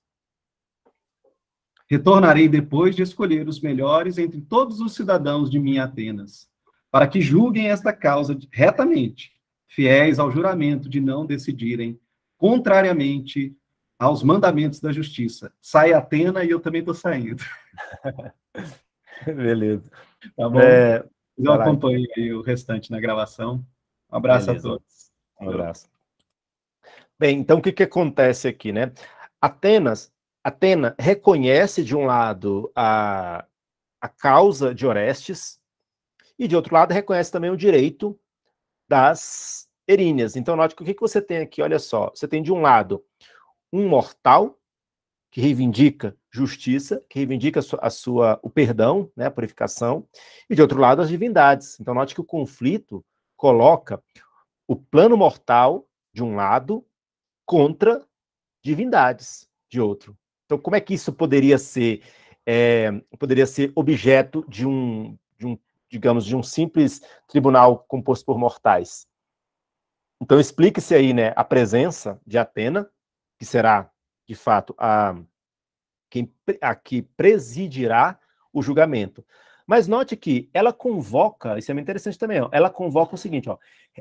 Retornarei depois de escolher os melhores entre todos os cidadãos de minha Atenas, para que julguem esta causa retamente, fiéis ao juramento de não decidirem, contrariamente aos mandamentos da justiça. Sai Atena e eu também estou saindo. Beleza. Tá bom. É, eu Vai acompanho aí o restante na gravação. Um abraço Beleza. a todos. Um abraço. Bem, então o que, que acontece aqui, né? Atenas, Atena reconhece de um lado a, a causa de Orestes e de outro lado reconhece também o direito das eríneas. Então note que o que, que você tem aqui, olha só, você tem de um lado um mortal que reivindica justiça, que reivindica a sua, a sua, o perdão, né, a purificação, e de outro lado as divindades. Então note que o conflito coloca o plano mortal de um lado contra divindades de outro. Então como é que isso poderia ser é, poderia ser objeto de um, de um digamos de um simples tribunal composto por mortais? Então explique-se aí, né, a presença de Atena, que será de fato a quem aqui presidirá o julgamento. Mas note que ela convoca, isso é muito interessante também, ó, ela convoca o seguinte, ó,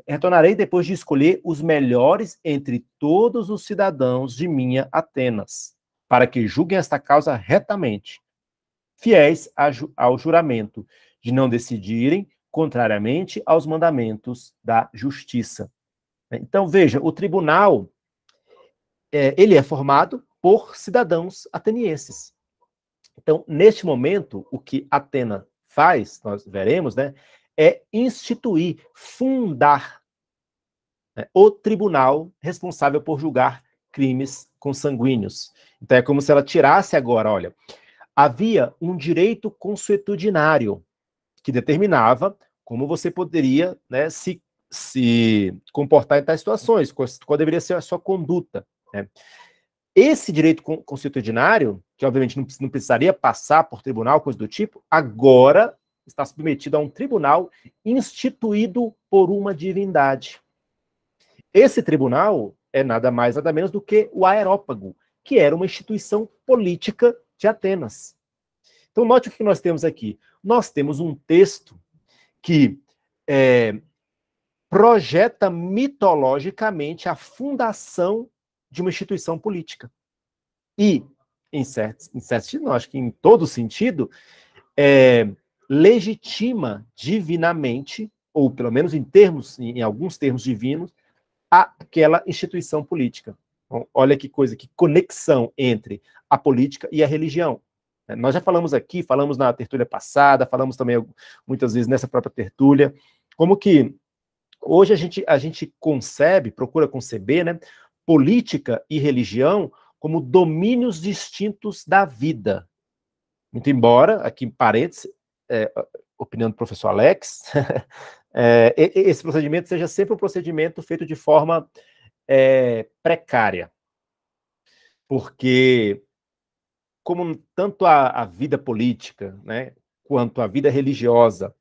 retornarei depois de escolher os melhores entre todos os cidadãos de minha Atenas, para que julguem esta causa retamente, fiéis ao juramento de não decidirem contrariamente aos mandamentos da justiça. Então veja, o tribunal é, ele é formado por cidadãos atenienses. Então, neste momento, o que Atena faz, nós veremos, né, é instituir, fundar né, o tribunal responsável por julgar crimes consanguíneos. Então, é como se ela tirasse agora, olha, havia um direito consuetudinário que determinava como você poderia né, se, se comportar em tais situações, qual, qual deveria ser a sua conduta. Né? Esse direito constitucionário, que obviamente não precisaria passar por tribunal, coisa do tipo, agora está submetido a um tribunal instituído por uma divindade. Esse tribunal é nada mais, nada menos do que o Aerópago, que era uma instituição política de Atenas. Então, note o que nós temos aqui. Nós temos um texto que é, projeta mitologicamente a fundação de uma instituição política. E, em certo, em certo sentido, não, acho que em todo sentido, é, legitima divinamente, ou pelo menos em termos, em alguns termos divinos, aquela instituição política. Bom, então, olha que coisa, que conexão entre a política e a religião. É, nós já falamos aqui, falamos na tertúlia passada, falamos também muitas vezes nessa própria tertúlia, como que hoje a gente, a gente concebe, procura conceber, né, política e religião como domínios distintos da vida. Muito embora, aqui em parênteses, é, opinião do professor Alex, é, esse procedimento seja sempre um procedimento feito de forma é, precária. Porque, como tanto a, a vida política né, quanto a vida religiosa,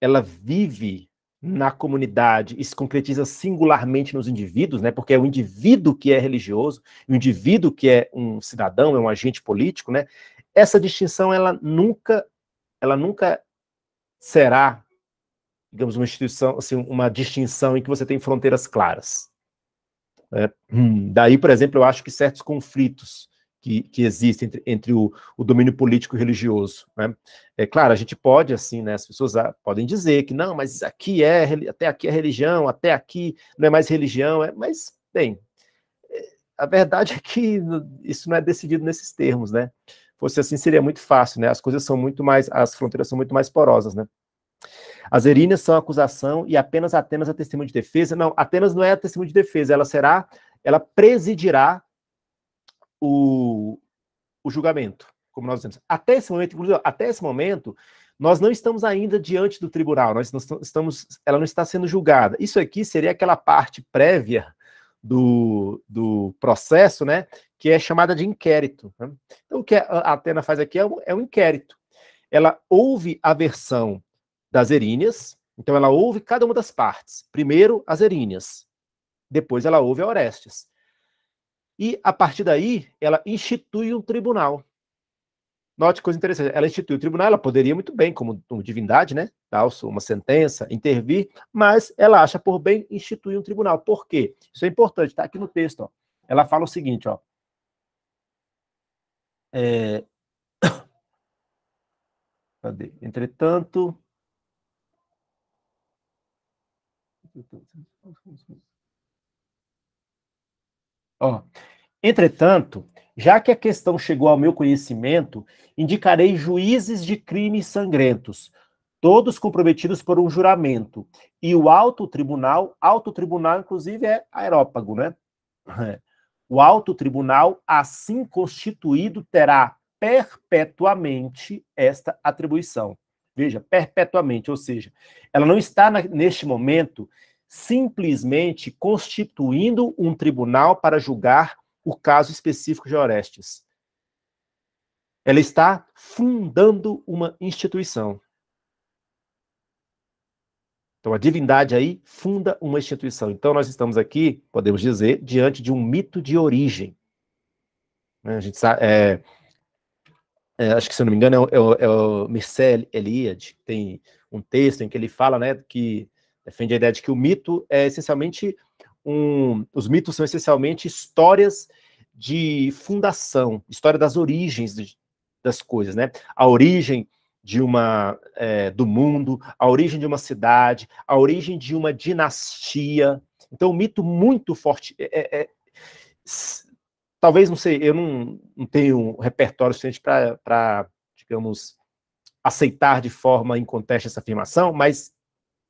ela vive na comunidade e se concretiza singularmente nos indivíduos, né? Porque é o indivíduo que é religioso, o indivíduo que é um cidadão, é um agente político, né? Essa distinção ela nunca ela nunca será, digamos, uma instituição, assim, uma distinção em que você tem fronteiras claras. É, daí, por exemplo, eu acho que certos conflitos que, que existe entre, entre o, o, domínio político e religioso. Né? É claro, a gente pode, assim, né, as pessoas ah, podem dizer que não, mas aqui é, até aqui é religião, até aqui não é mais religião, é, mas, bem, é, a verdade é que isso não é decidido nesses termos, né? Fosse assim, seria muito fácil, né? As coisas são muito mais, as fronteiras são muito mais porosas, né? As eríneas são acusação e apenas Atenas é testemunho de defesa. Não, Atenas não é testemunho de defesa, ela será, ela presidirá o, o julgamento, como nós dizemos. Até esse momento, inclusive, até esse momento, nós não estamos ainda diante do tribunal, nós estamos, ela não está sendo julgada. Isso aqui seria aquela parte prévia do, do processo, né, que é chamada de inquérito. Né? Então, o que a Atena faz aqui é um, é um inquérito. Ela ouve a versão das eríneas, então ela ouve cada uma das partes. Primeiro, as eríneas, depois ela ouve a Orestes. E, a partir daí, ela institui um tribunal. Note coisa interessante, ela institui o tribunal, ela poderia muito bem, como, divindade, né, dar uma sentença, intervir, mas ela acha por bem instituir um tribunal. Por quê? Isso é importante, está aqui no texto. Ó. Ela fala o seguinte, ó. É... Cadê? Entretanto... Entretanto... Ó, entretanto, já que a questão chegou ao meu conhecimento, indicarei juízes de crimes sangrentos, todos comprometidos por um juramento. E o alto tribunal, alto tribunal, inclusive, é aerópago, né? O alto tribunal, assim constituído, terá perpetuamente esta atribuição. Veja, perpetuamente, ou seja, ela não está na, neste momento simplesmente constituindo um tribunal para julgar o caso específico de Orestes. Ela está fundando uma instituição. Então, a divindade aí funda uma instituição. Então, nós estamos aqui, podemos dizer, diante de um mito de origem. Né, a gente sabe, é, é, acho que, se eu não me engano, é o, é o é Mircea Eliade, tem um texto em que ele fala né, que Defende a ideia de que o mito é essencialmente um. Os mitos são essencialmente histórias de fundação, história das origens de, das coisas, né? A origem de uma é, do mundo, a origem de uma cidade, a origem de uma dinastia. Então, um mito muito forte. É, é, é talvez não sei, eu não, não tenho um repertório suficiente para, digamos, aceitar de forma inconteste essa afirmação, mas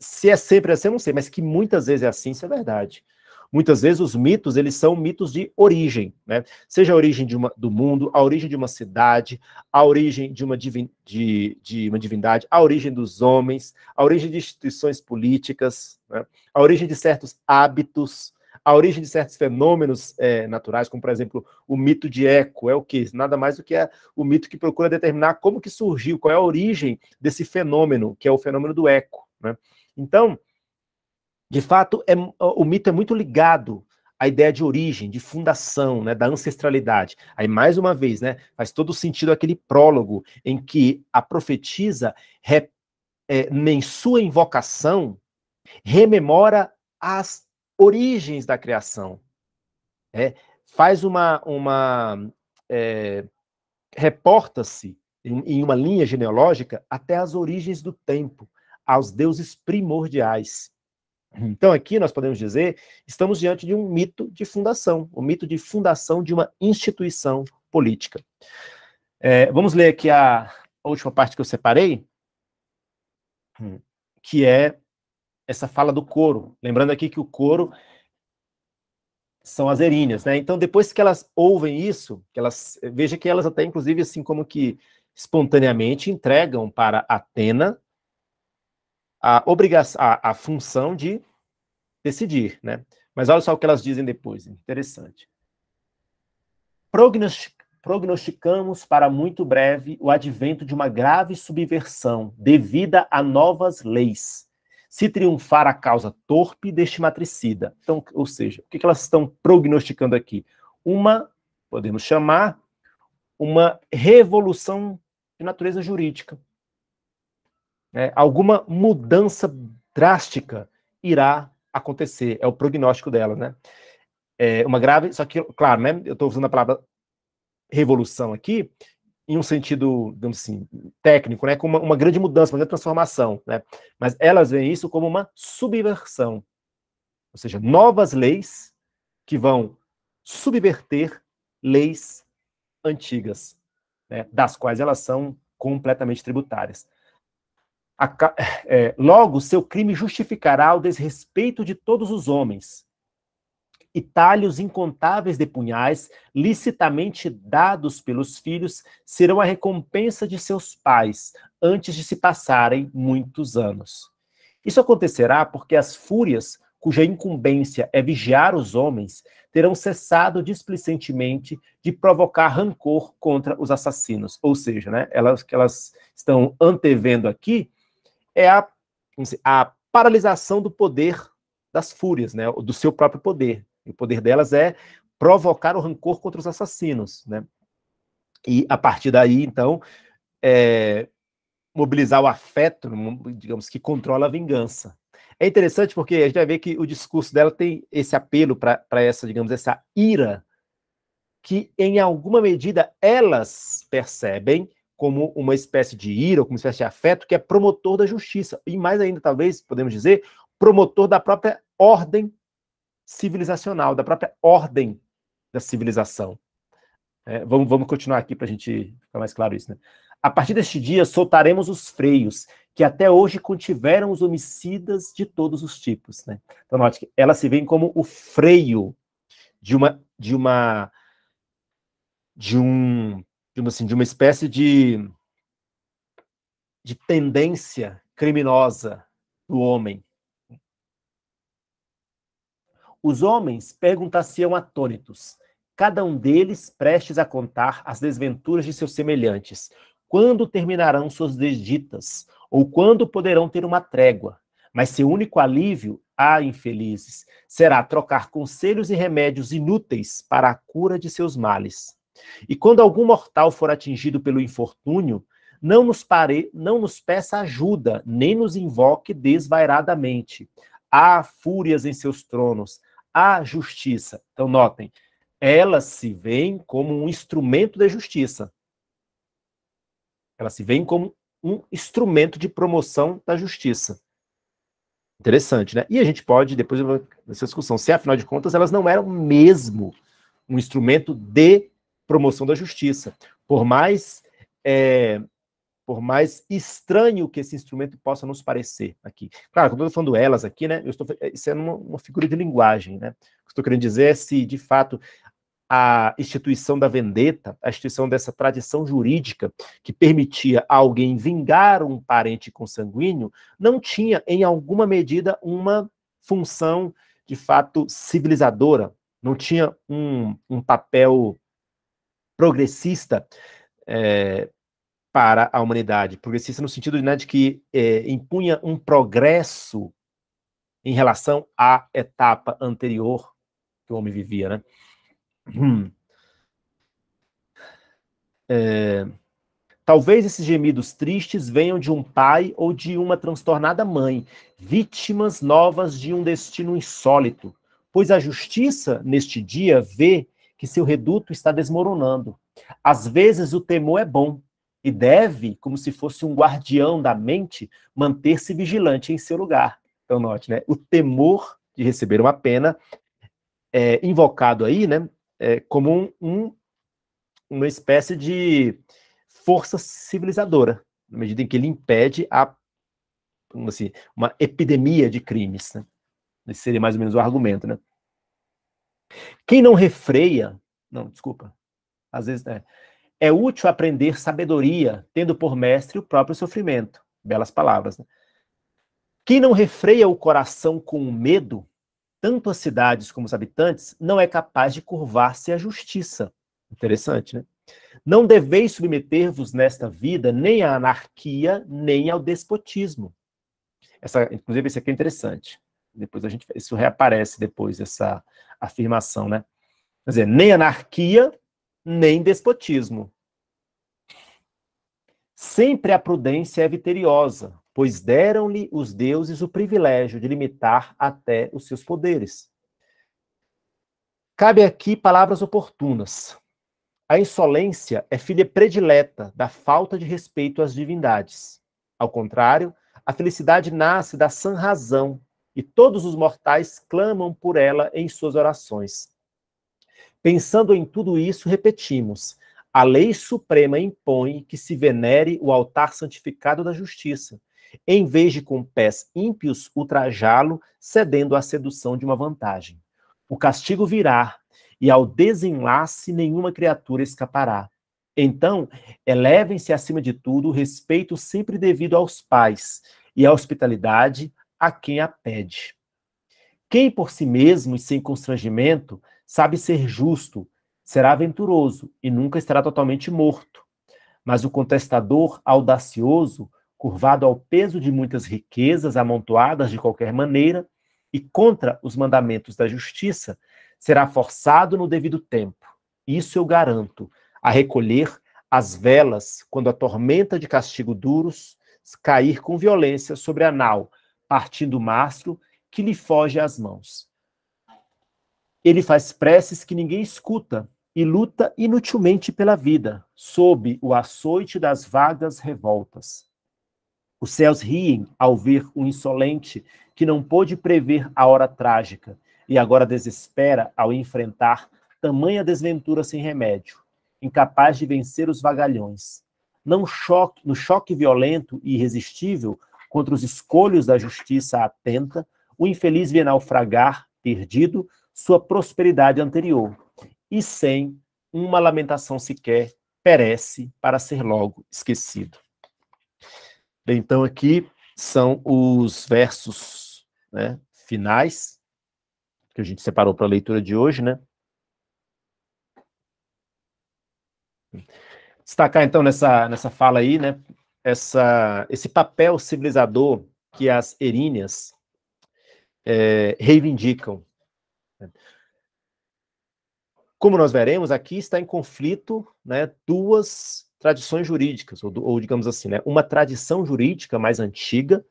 se é sempre assim, eu não sei, mas que muitas vezes é assim, isso é verdade. Muitas vezes os mitos, eles são mitos de origem, né? Seja a origem uma, do mundo, a origem de uma cidade, a origem de uma, divin, de, de uma divindade, a origem dos homens, a origem de instituições políticas, né? a origem de certos hábitos, a origem de certos fenômenos é, naturais, como por exemplo o mito de Eco, é o que? Nada mais do que é o mito que procura determinar como que surgiu, qual é a origem desse fenômeno, que é o fenômeno do eco. Né? Então, de fato, é, o mito é muito ligado à ideia de origem, de fundação, né, da ancestralidade. Aí, mais uma vez, né, faz todo sentido aquele prólogo em que a profetisa, re, é, em sua invocação, rememora as origens da criação. É, faz uma. uma é, Reporta-se em, em uma linha genealógica até as origens do tempo aos deuses primordiais. Então, aqui nós podemos dizer, estamos diante de um mito de fundação, o um mito de fundação de uma instituição política. É, vamos ler aqui a, última parte que eu separei, hum, que é essa fala do coro. Lembrando aqui que o coro são as erinhas, né? Então, depois que elas ouvem isso, que elas veja que elas até, inclusive, assim como que espontaneamente entregam para Atena a, obrigação, a, a função de decidir, né? Mas olha só o que elas dizem depois, interessante. prognosticamos para muito breve o advento de uma grave subversão devida a novas leis, se triunfar a causa torpe deste matricida. Então, ou seja, o que elas estão prognosticando aqui? Uma, podemos chamar, uma revolução de natureza jurídica né, alguma mudança drástica irá acontecer, é o prognóstico dela, né? É uma grave, só que, claro, né, eu estou usando a palavra revolução aqui, em um sentido, digamos assim, técnico, né, como uma, uma grande mudança, uma grande transformação, né? Mas elas veem isso como uma subversão, ou seja, novas leis que vão subverter leis antigas, né, das quais elas são completamente tributárias é, logo, seu crime justificará o desrespeito de todos os homens e talhos incontáveis de punhais, licitamente dados pelos filhos, serão a recompensa de seus pais, antes de se passarem muitos anos. Isso acontecerá porque as fúrias, cuja incumbência é vigiar os homens, terão cessado displicentemente de provocar rancor contra os assassinos. Ou seja, né, elas que elas estão antevendo aqui é a, dizer, a paralisação do poder das fúrias, né, do seu próprio poder. E o poder delas é provocar o rancor contra os assassinos. Né? E a partir daí, então, é, mobilizar o afeto, digamos, que controla a vingança. É interessante porque a gente vai ver que o discurso dela tem esse apelo para essa, digamos, essa ira, que em alguma medida elas percebem como uma espécie de ira, ou como uma espécie de afeto, que é promotor da justiça. E mais ainda, talvez, podemos dizer, promotor da própria ordem civilizacional, da própria ordem da civilização. É, vamos, vamos continuar aqui para a gente ficar mais claro isso. Né? A partir deste dia, soltaremos os freios que até hoje contiveram os homicidas de todos os tipos. Né? Então, note que ela se vê como o freio de uma de uma de um de, assim, de uma espécie de, de tendência criminosa do homem. Os homens perguntassem atônitos, cada um deles prestes a contar as desventuras de seus semelhantes. Quando terminarão suas desditas? Ou quando poderão ter uma trégua? Mas seu único alívio ah, infelizes será trocar conselhos e remédios inúteis para a cura de seus males. E quando algum mortal for atingido pelo infortúnio, não nos, pare, não nos peça ajuda, nem nos invoque desvairadamente. Há fúrias em seus tronos, há justiça. Então, notem, elas se veem como um instrumento de justiça. Elas se veem como um instrumento de promoção da justiça. Interessante, né? E a gente pode, depois dessa discussão, se afinal de contas elas não eram mesmo um instrumento de promoção da justiça. Por mais é, por mais estranho que esse instrumento possa nos parecer aqui. Claro, quando eu estou falando elas aqui, né, eu estou, isso é uma, uma figura de linguagem, né? O que estou querendo dizer é se, de fato, a instituição da vendeta, a instituição dessa tradição jurídica que permitia a alguém vingar um parente consanguíneo, não tinha, em alguma medida, uma função, de fato, civilizadora, não tinha um, um papel progressista é, para a humanidade. Progressista no sentido né, de que é, impunha um progresso em relação à etapa anterior que o homem vivia, né? Hum. É, talvez esses gemidos tristes venham de um pai ou de uma transtornada mãe, vítimas novas de um destino insólito, pois a justiça neste dia vê que seu reduto está desmoronando. Às vezes o temor é bom e deve, como se fosse um guardião da mente, manter-se vigilante em seu lugar. Então note, né? O temor de receber uma pena é invocado aí, né? É como um, um, uma espécie de força civilizadora, na medida em que ele impede a assim, uma epidemia de crimes. Né? Esse seria mais ou menos o argumento, né? Quem não refreia, não, desculpa, às vezes é, é útil aprender sabedoria, tendo por mestre o próprio sofrimento. Belas palavras. Né? Quem não refreia o coração com medo, tanto as cidades como os habitantes, não é capaz de curvar-se à justiça. Interessante, né? Não deveis submeter-vos nesta vida nem à anarquia, nem ao despotismo. Essa, inclusive, isso aqui é interessante. Depois a gente, isso reaparece depois, essa, afirmação, né? Quer dizer, nem anarquia, nem despotismo. Sempre a prudência é vitoriosa, pois deram-lhe os deuses o privilégio de limitar até os seus poderes. Cabe aqui palavras oportunas. A insolência é filha predileta da falta de respeito às divindades. Ao contrário, a felicidade nasce da sã razão e todos os mortais clamam por ela em suas orações. Pensando em tudo isso, repetimos: a lei suprema impõe que se venere o altar santificado da justiça, em vez de com pés ímpios ultrajá-lo, cedendo à sedução de uma vantagem. O castigo virá, e ao desenlace nenhuma criatura escapará. Então, elevem-se acima de tudo o respeito sempre devido aos pais e a hospitalidade, a quem a pede. Quem por si mesmo e sem constrangimento sabe ser justo, será aventuroso e nunca estará totalmente morto. Mas o contestador audacioso, curvado ao peso de muitas riquezas amontoadas de qualquer maneira e contra os mandamentos da justiça, será forçado no devido tempo. Isso eu garanto, a recolher as velas quando a tormenta de castigo duros cair com violência sobre a nau partindo o mastro que lhe foge às mãos. Ele faz preces que ninguém escuta e luta inutilmente pela vida, sob o açoite das vagas revoltas. Os céus riem ao ver o insolente que não pôde prever a hora trágica e agora desespera ao enfrentar tamanha desventura sem remédio, incapaz de vencer os vagalhões. Não choque, no choque violento e irresistível, contra os escolhos da justiça atenta, o infeliz vê naufragar, perdido, sua prosperidade anterior, e sem uma lamentação sequer, perece para ser logo esquecido. Bem, então aqui são os versos né, finais que a gente separou para a leitura de hoje, né? Destacar então nessa, nessa fala aí, né? essa, esse papel civilizador que as eríneas é, reivindicam. Como nós veremos, aqui está em conflito né, duas tradições jurídicas, ou, ou digamos assim, né, uma tradição jurídica mais antiga,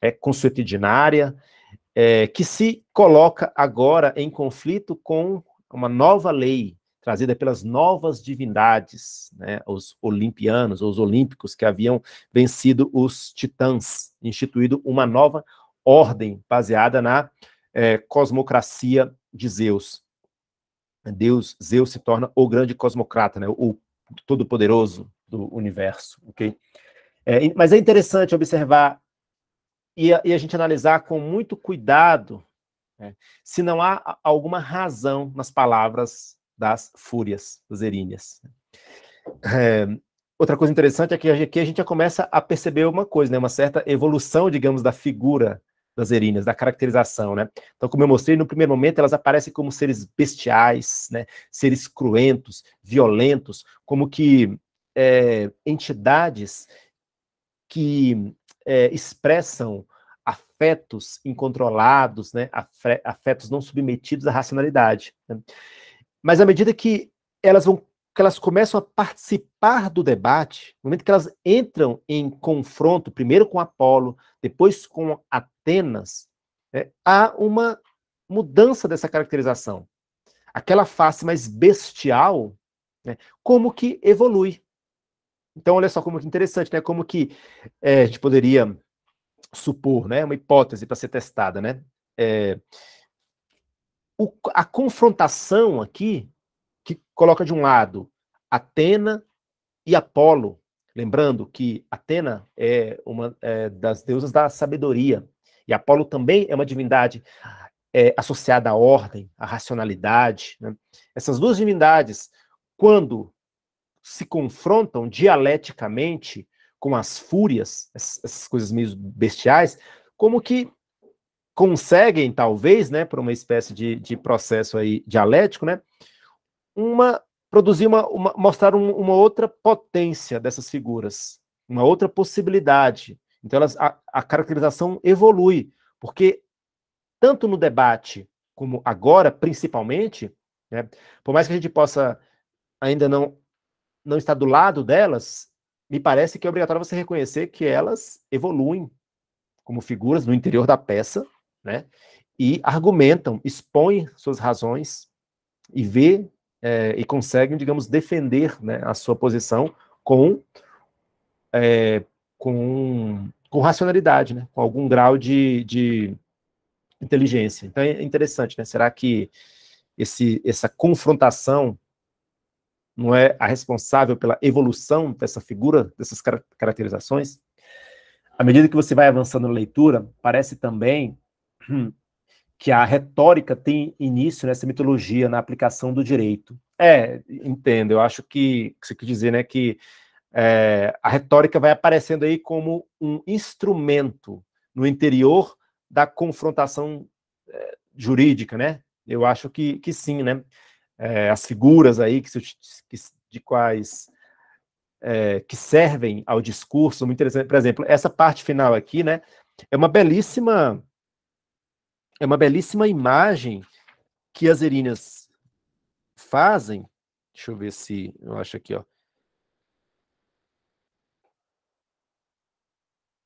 é, consuetudinária, é, eh, que se coloca agora em conflito com uma nova lei, trazida pelas novas divindades, né, os olimpianos, os olímpicos que haviam vencido os titãs, instituído uma nova ordem baseada na é, cosmocracia de Zeus. Deus, Zeus se torna o grande cosmocrata, né, o todo-poderoso do universo, ok? É, mas é interessante observar e a, e a gente analisar com muito cuidado né, se não há alguma razão nas palavras das fúrias zeríneas. É, eh, outra coisa interessante é que aqui a gente já começa a perceber uma coisa, né, uma certa evolução, digamos, da figura das eríneas, da caracterização, né? Então, como eu mostrei, no primeiro momento elas aparecem como seres bestiais, né? Seres cruentos, violentos, como que é, entidades que é, expressam afetos incontrolados, né? Afetos não submetidos à racionalidade. Né? Mas à medida que elas vão que elas começam a participar do debate, no momento que elas entram em confronto, primeiro com Apolo, depois com Atenas, né, há uma mudança dessa caracterização. Aquela face mais bestial, né, como que evolui. Então, olha só como que interessante, né? Como que é, a gente poderia supor, né? Uma hipótese para ser testada, né? É, o, a confrontação aqui, que coloca de um lado Atena e Apolo, lembrando que Atena é uma é, das deusas da sabedoria, e Apolo também é uma divindade é, associada à ordem, à racionalidade. Né? Essas duas divindades, quando se confrontam dialeticamente com as fúrias, essas coisas meio bestiais, como que conseguem, talvez, né, por uma espécie de, de processo aí dialético, né, uma, produzir uma, uma mostrar um, uma outra potência dessas figuras, uma outra possibilidade. Então, elas, a, a caracterização evolui, porque tanto no debate como agora, principalmente, né, por mais que a gente possa ainda não, não estar do lado delas, me parece que é obrigatório você reconhecer que elas evoluem como figuras no interior da peça, né? E argumentam, expõem suas razões e vê é, e conseguem, digamos, defender né, a sua posição com, é, com, com racionalidade, né? Com algum grau de, de inteligência. Então é interessante, né? Será que esse, essa confrontação não é a responsável pela evolução dessa figura, dessas caracterizações? À medida que você vai avançando na leitura, parece também que a retórica tem início nessa mitologia, na aplicação do direito. É, entendo, eu acho que, que você quer dizer, né, que é, a retórica vai aparecendo aí como um instrumento no interior da confrontação é, jurídica, né? Eu acho que, que sim, né? É, as figuras aí que, se, que de quais é, que servem ao discurso, muito interessante. Por exemplo, essa parte final aqui, né? É uma belíssima é uma belíssima imagem que as erinas fazem. Deixa eu ver se eu acho aqui, ó.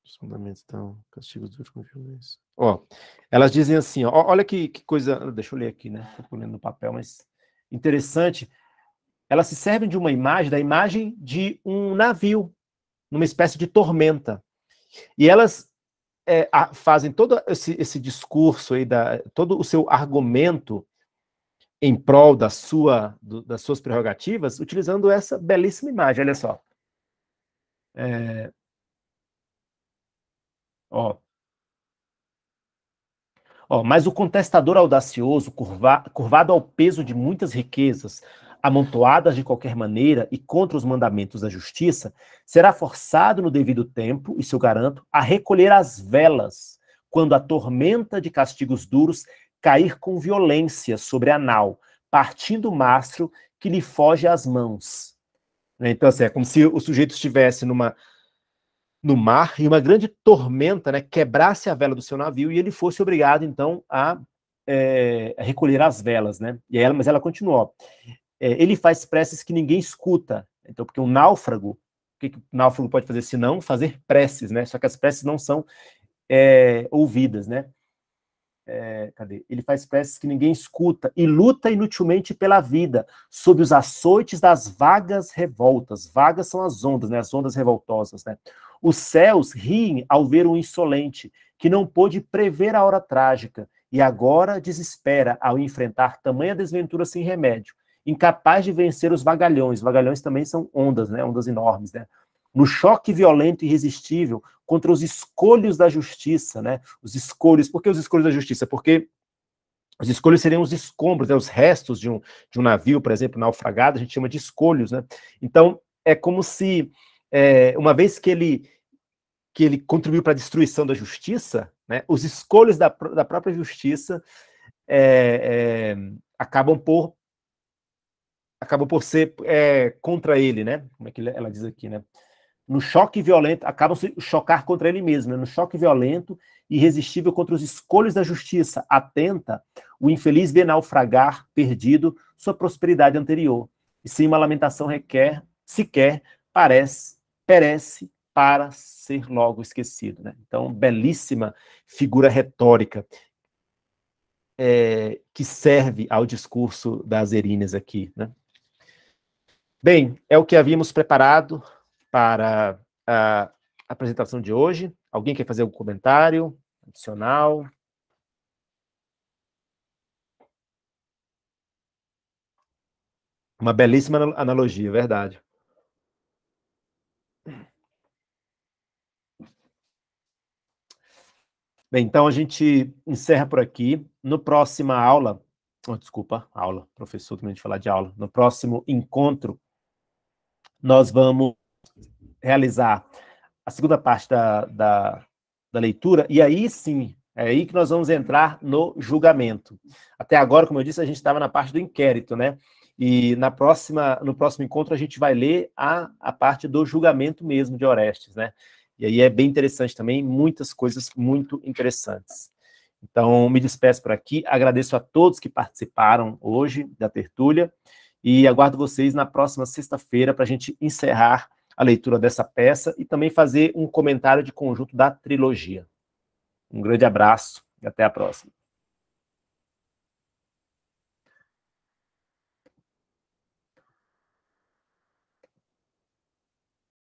Os fundamentos estão castigos duros com violência. Ó, elas dizem assim, ó, olha que, que coisa. Deixa eu ler aqui, né? Estou lendo no papel, mas interessante. Elas se servem de uma imagem, da imagem de um navio, numa espécie de tormenta. E elas é, a, fazem todo esse, esse discurso aí, da, todo o seu argumento em prol da sua, do, das suas prerrogativas, utilizando essa belíssima imagem. Olha só. É... Ó. Ó, mas o contestador audacioso, curva, curvado ao peso de muitas riquezas, amontoadas de qualquer maneira e contra os mandamentos da justiça, será forçado no devido tempo, isso eu garanto, a recolher as velas, quando a tormenta de castigos duros cair com violência sobre a nau, partindo o mastro que lhe foge às mãos. Né, então, assim, é como se o sujeito estivesse numa no mar e uma grande tormenta né, quebrasse a vela do seu navio e ele fosse obrigado, então, a é, recolher as velas, né? E ela, mas ela continuou. É, ele faz preces que ninguém escuta. Então, porque um náufrago, o que, que o náufrago pode fazer senão fazer preces, né? Só que as preces não são é, ouvidas, né? É, cadê? Ele faz preces que ninguém escuta e luta inutilmente pela vida, sob os açoites das vagas revoltas. Vagas são as ondas, né? As ondas revoltosas, né? Os céus riem ao ver um insolente que não pôde prever a hora trágica e agora desespera ao enfrentar tamanha desventura sem remédio incapaz de vencer os vagalhões. Vagalhões também são ondas, né? Ondas enormes, né? No choque violento e irresistível contra os escolhos da justiça, né? Os escolhos. Por que os escolhos da justiça? Porque os escolhos seriam os escombros, né? os restos de um, de um navio, por exemplo, naufragado, a gente chama de escolhos, né? Então, é como se, é, uma vez que ele, que ele contribuiu para a destruição da justiça, né? os escolhos da, da própria justiça é, é, acabam por acabou por ser é, contra ele, né? Como é que ela diz aqui, né? No choque violento, acabam se chocar contra ele mesmo, né? no choque violento e irresistível contra os escolhos da justiça, atenta, o infeliz vê naufragar, perdido, sua prosperidade anterior. E sem uma lamentação requer, sequer, parece, perece para ser logo esquecido. Né? Então, belíssima figura retórica é, que serve ao discurso das Erines aqui. Né? Bem, é o que havíamos preparado para a apresentação de hoje. Alguém quer fazer algum comentário adicional? Uma belíssima analogia, verdade. Bem, então a gente encerra por aqui. No próxima aula, oh, desculpa, aula, professor, também de falar de aula. No próximo encontro, nós vamos realizar a segunda parte da, da, da leitura, e aí sim, é aí que nós vamos entrar no julgamento. Até agora, como eu disse, a gente estava na parte do inquérito, né? E na próxima, no próximo encontro a gente vai ler a, a parte do julgamento mesmo de Orestes, né? E aí é bem interessante também, muitas coisas muito interessantes. Então, me despeço por aqui, agradeço a todos que participaram hoje da tertúlia e aguardo vocês na próxima sexta-feira para a gente encerrar a leitura dessa peça e também fazer um comentário de conjunto da trilogia. Um grande abraço e até a próxima.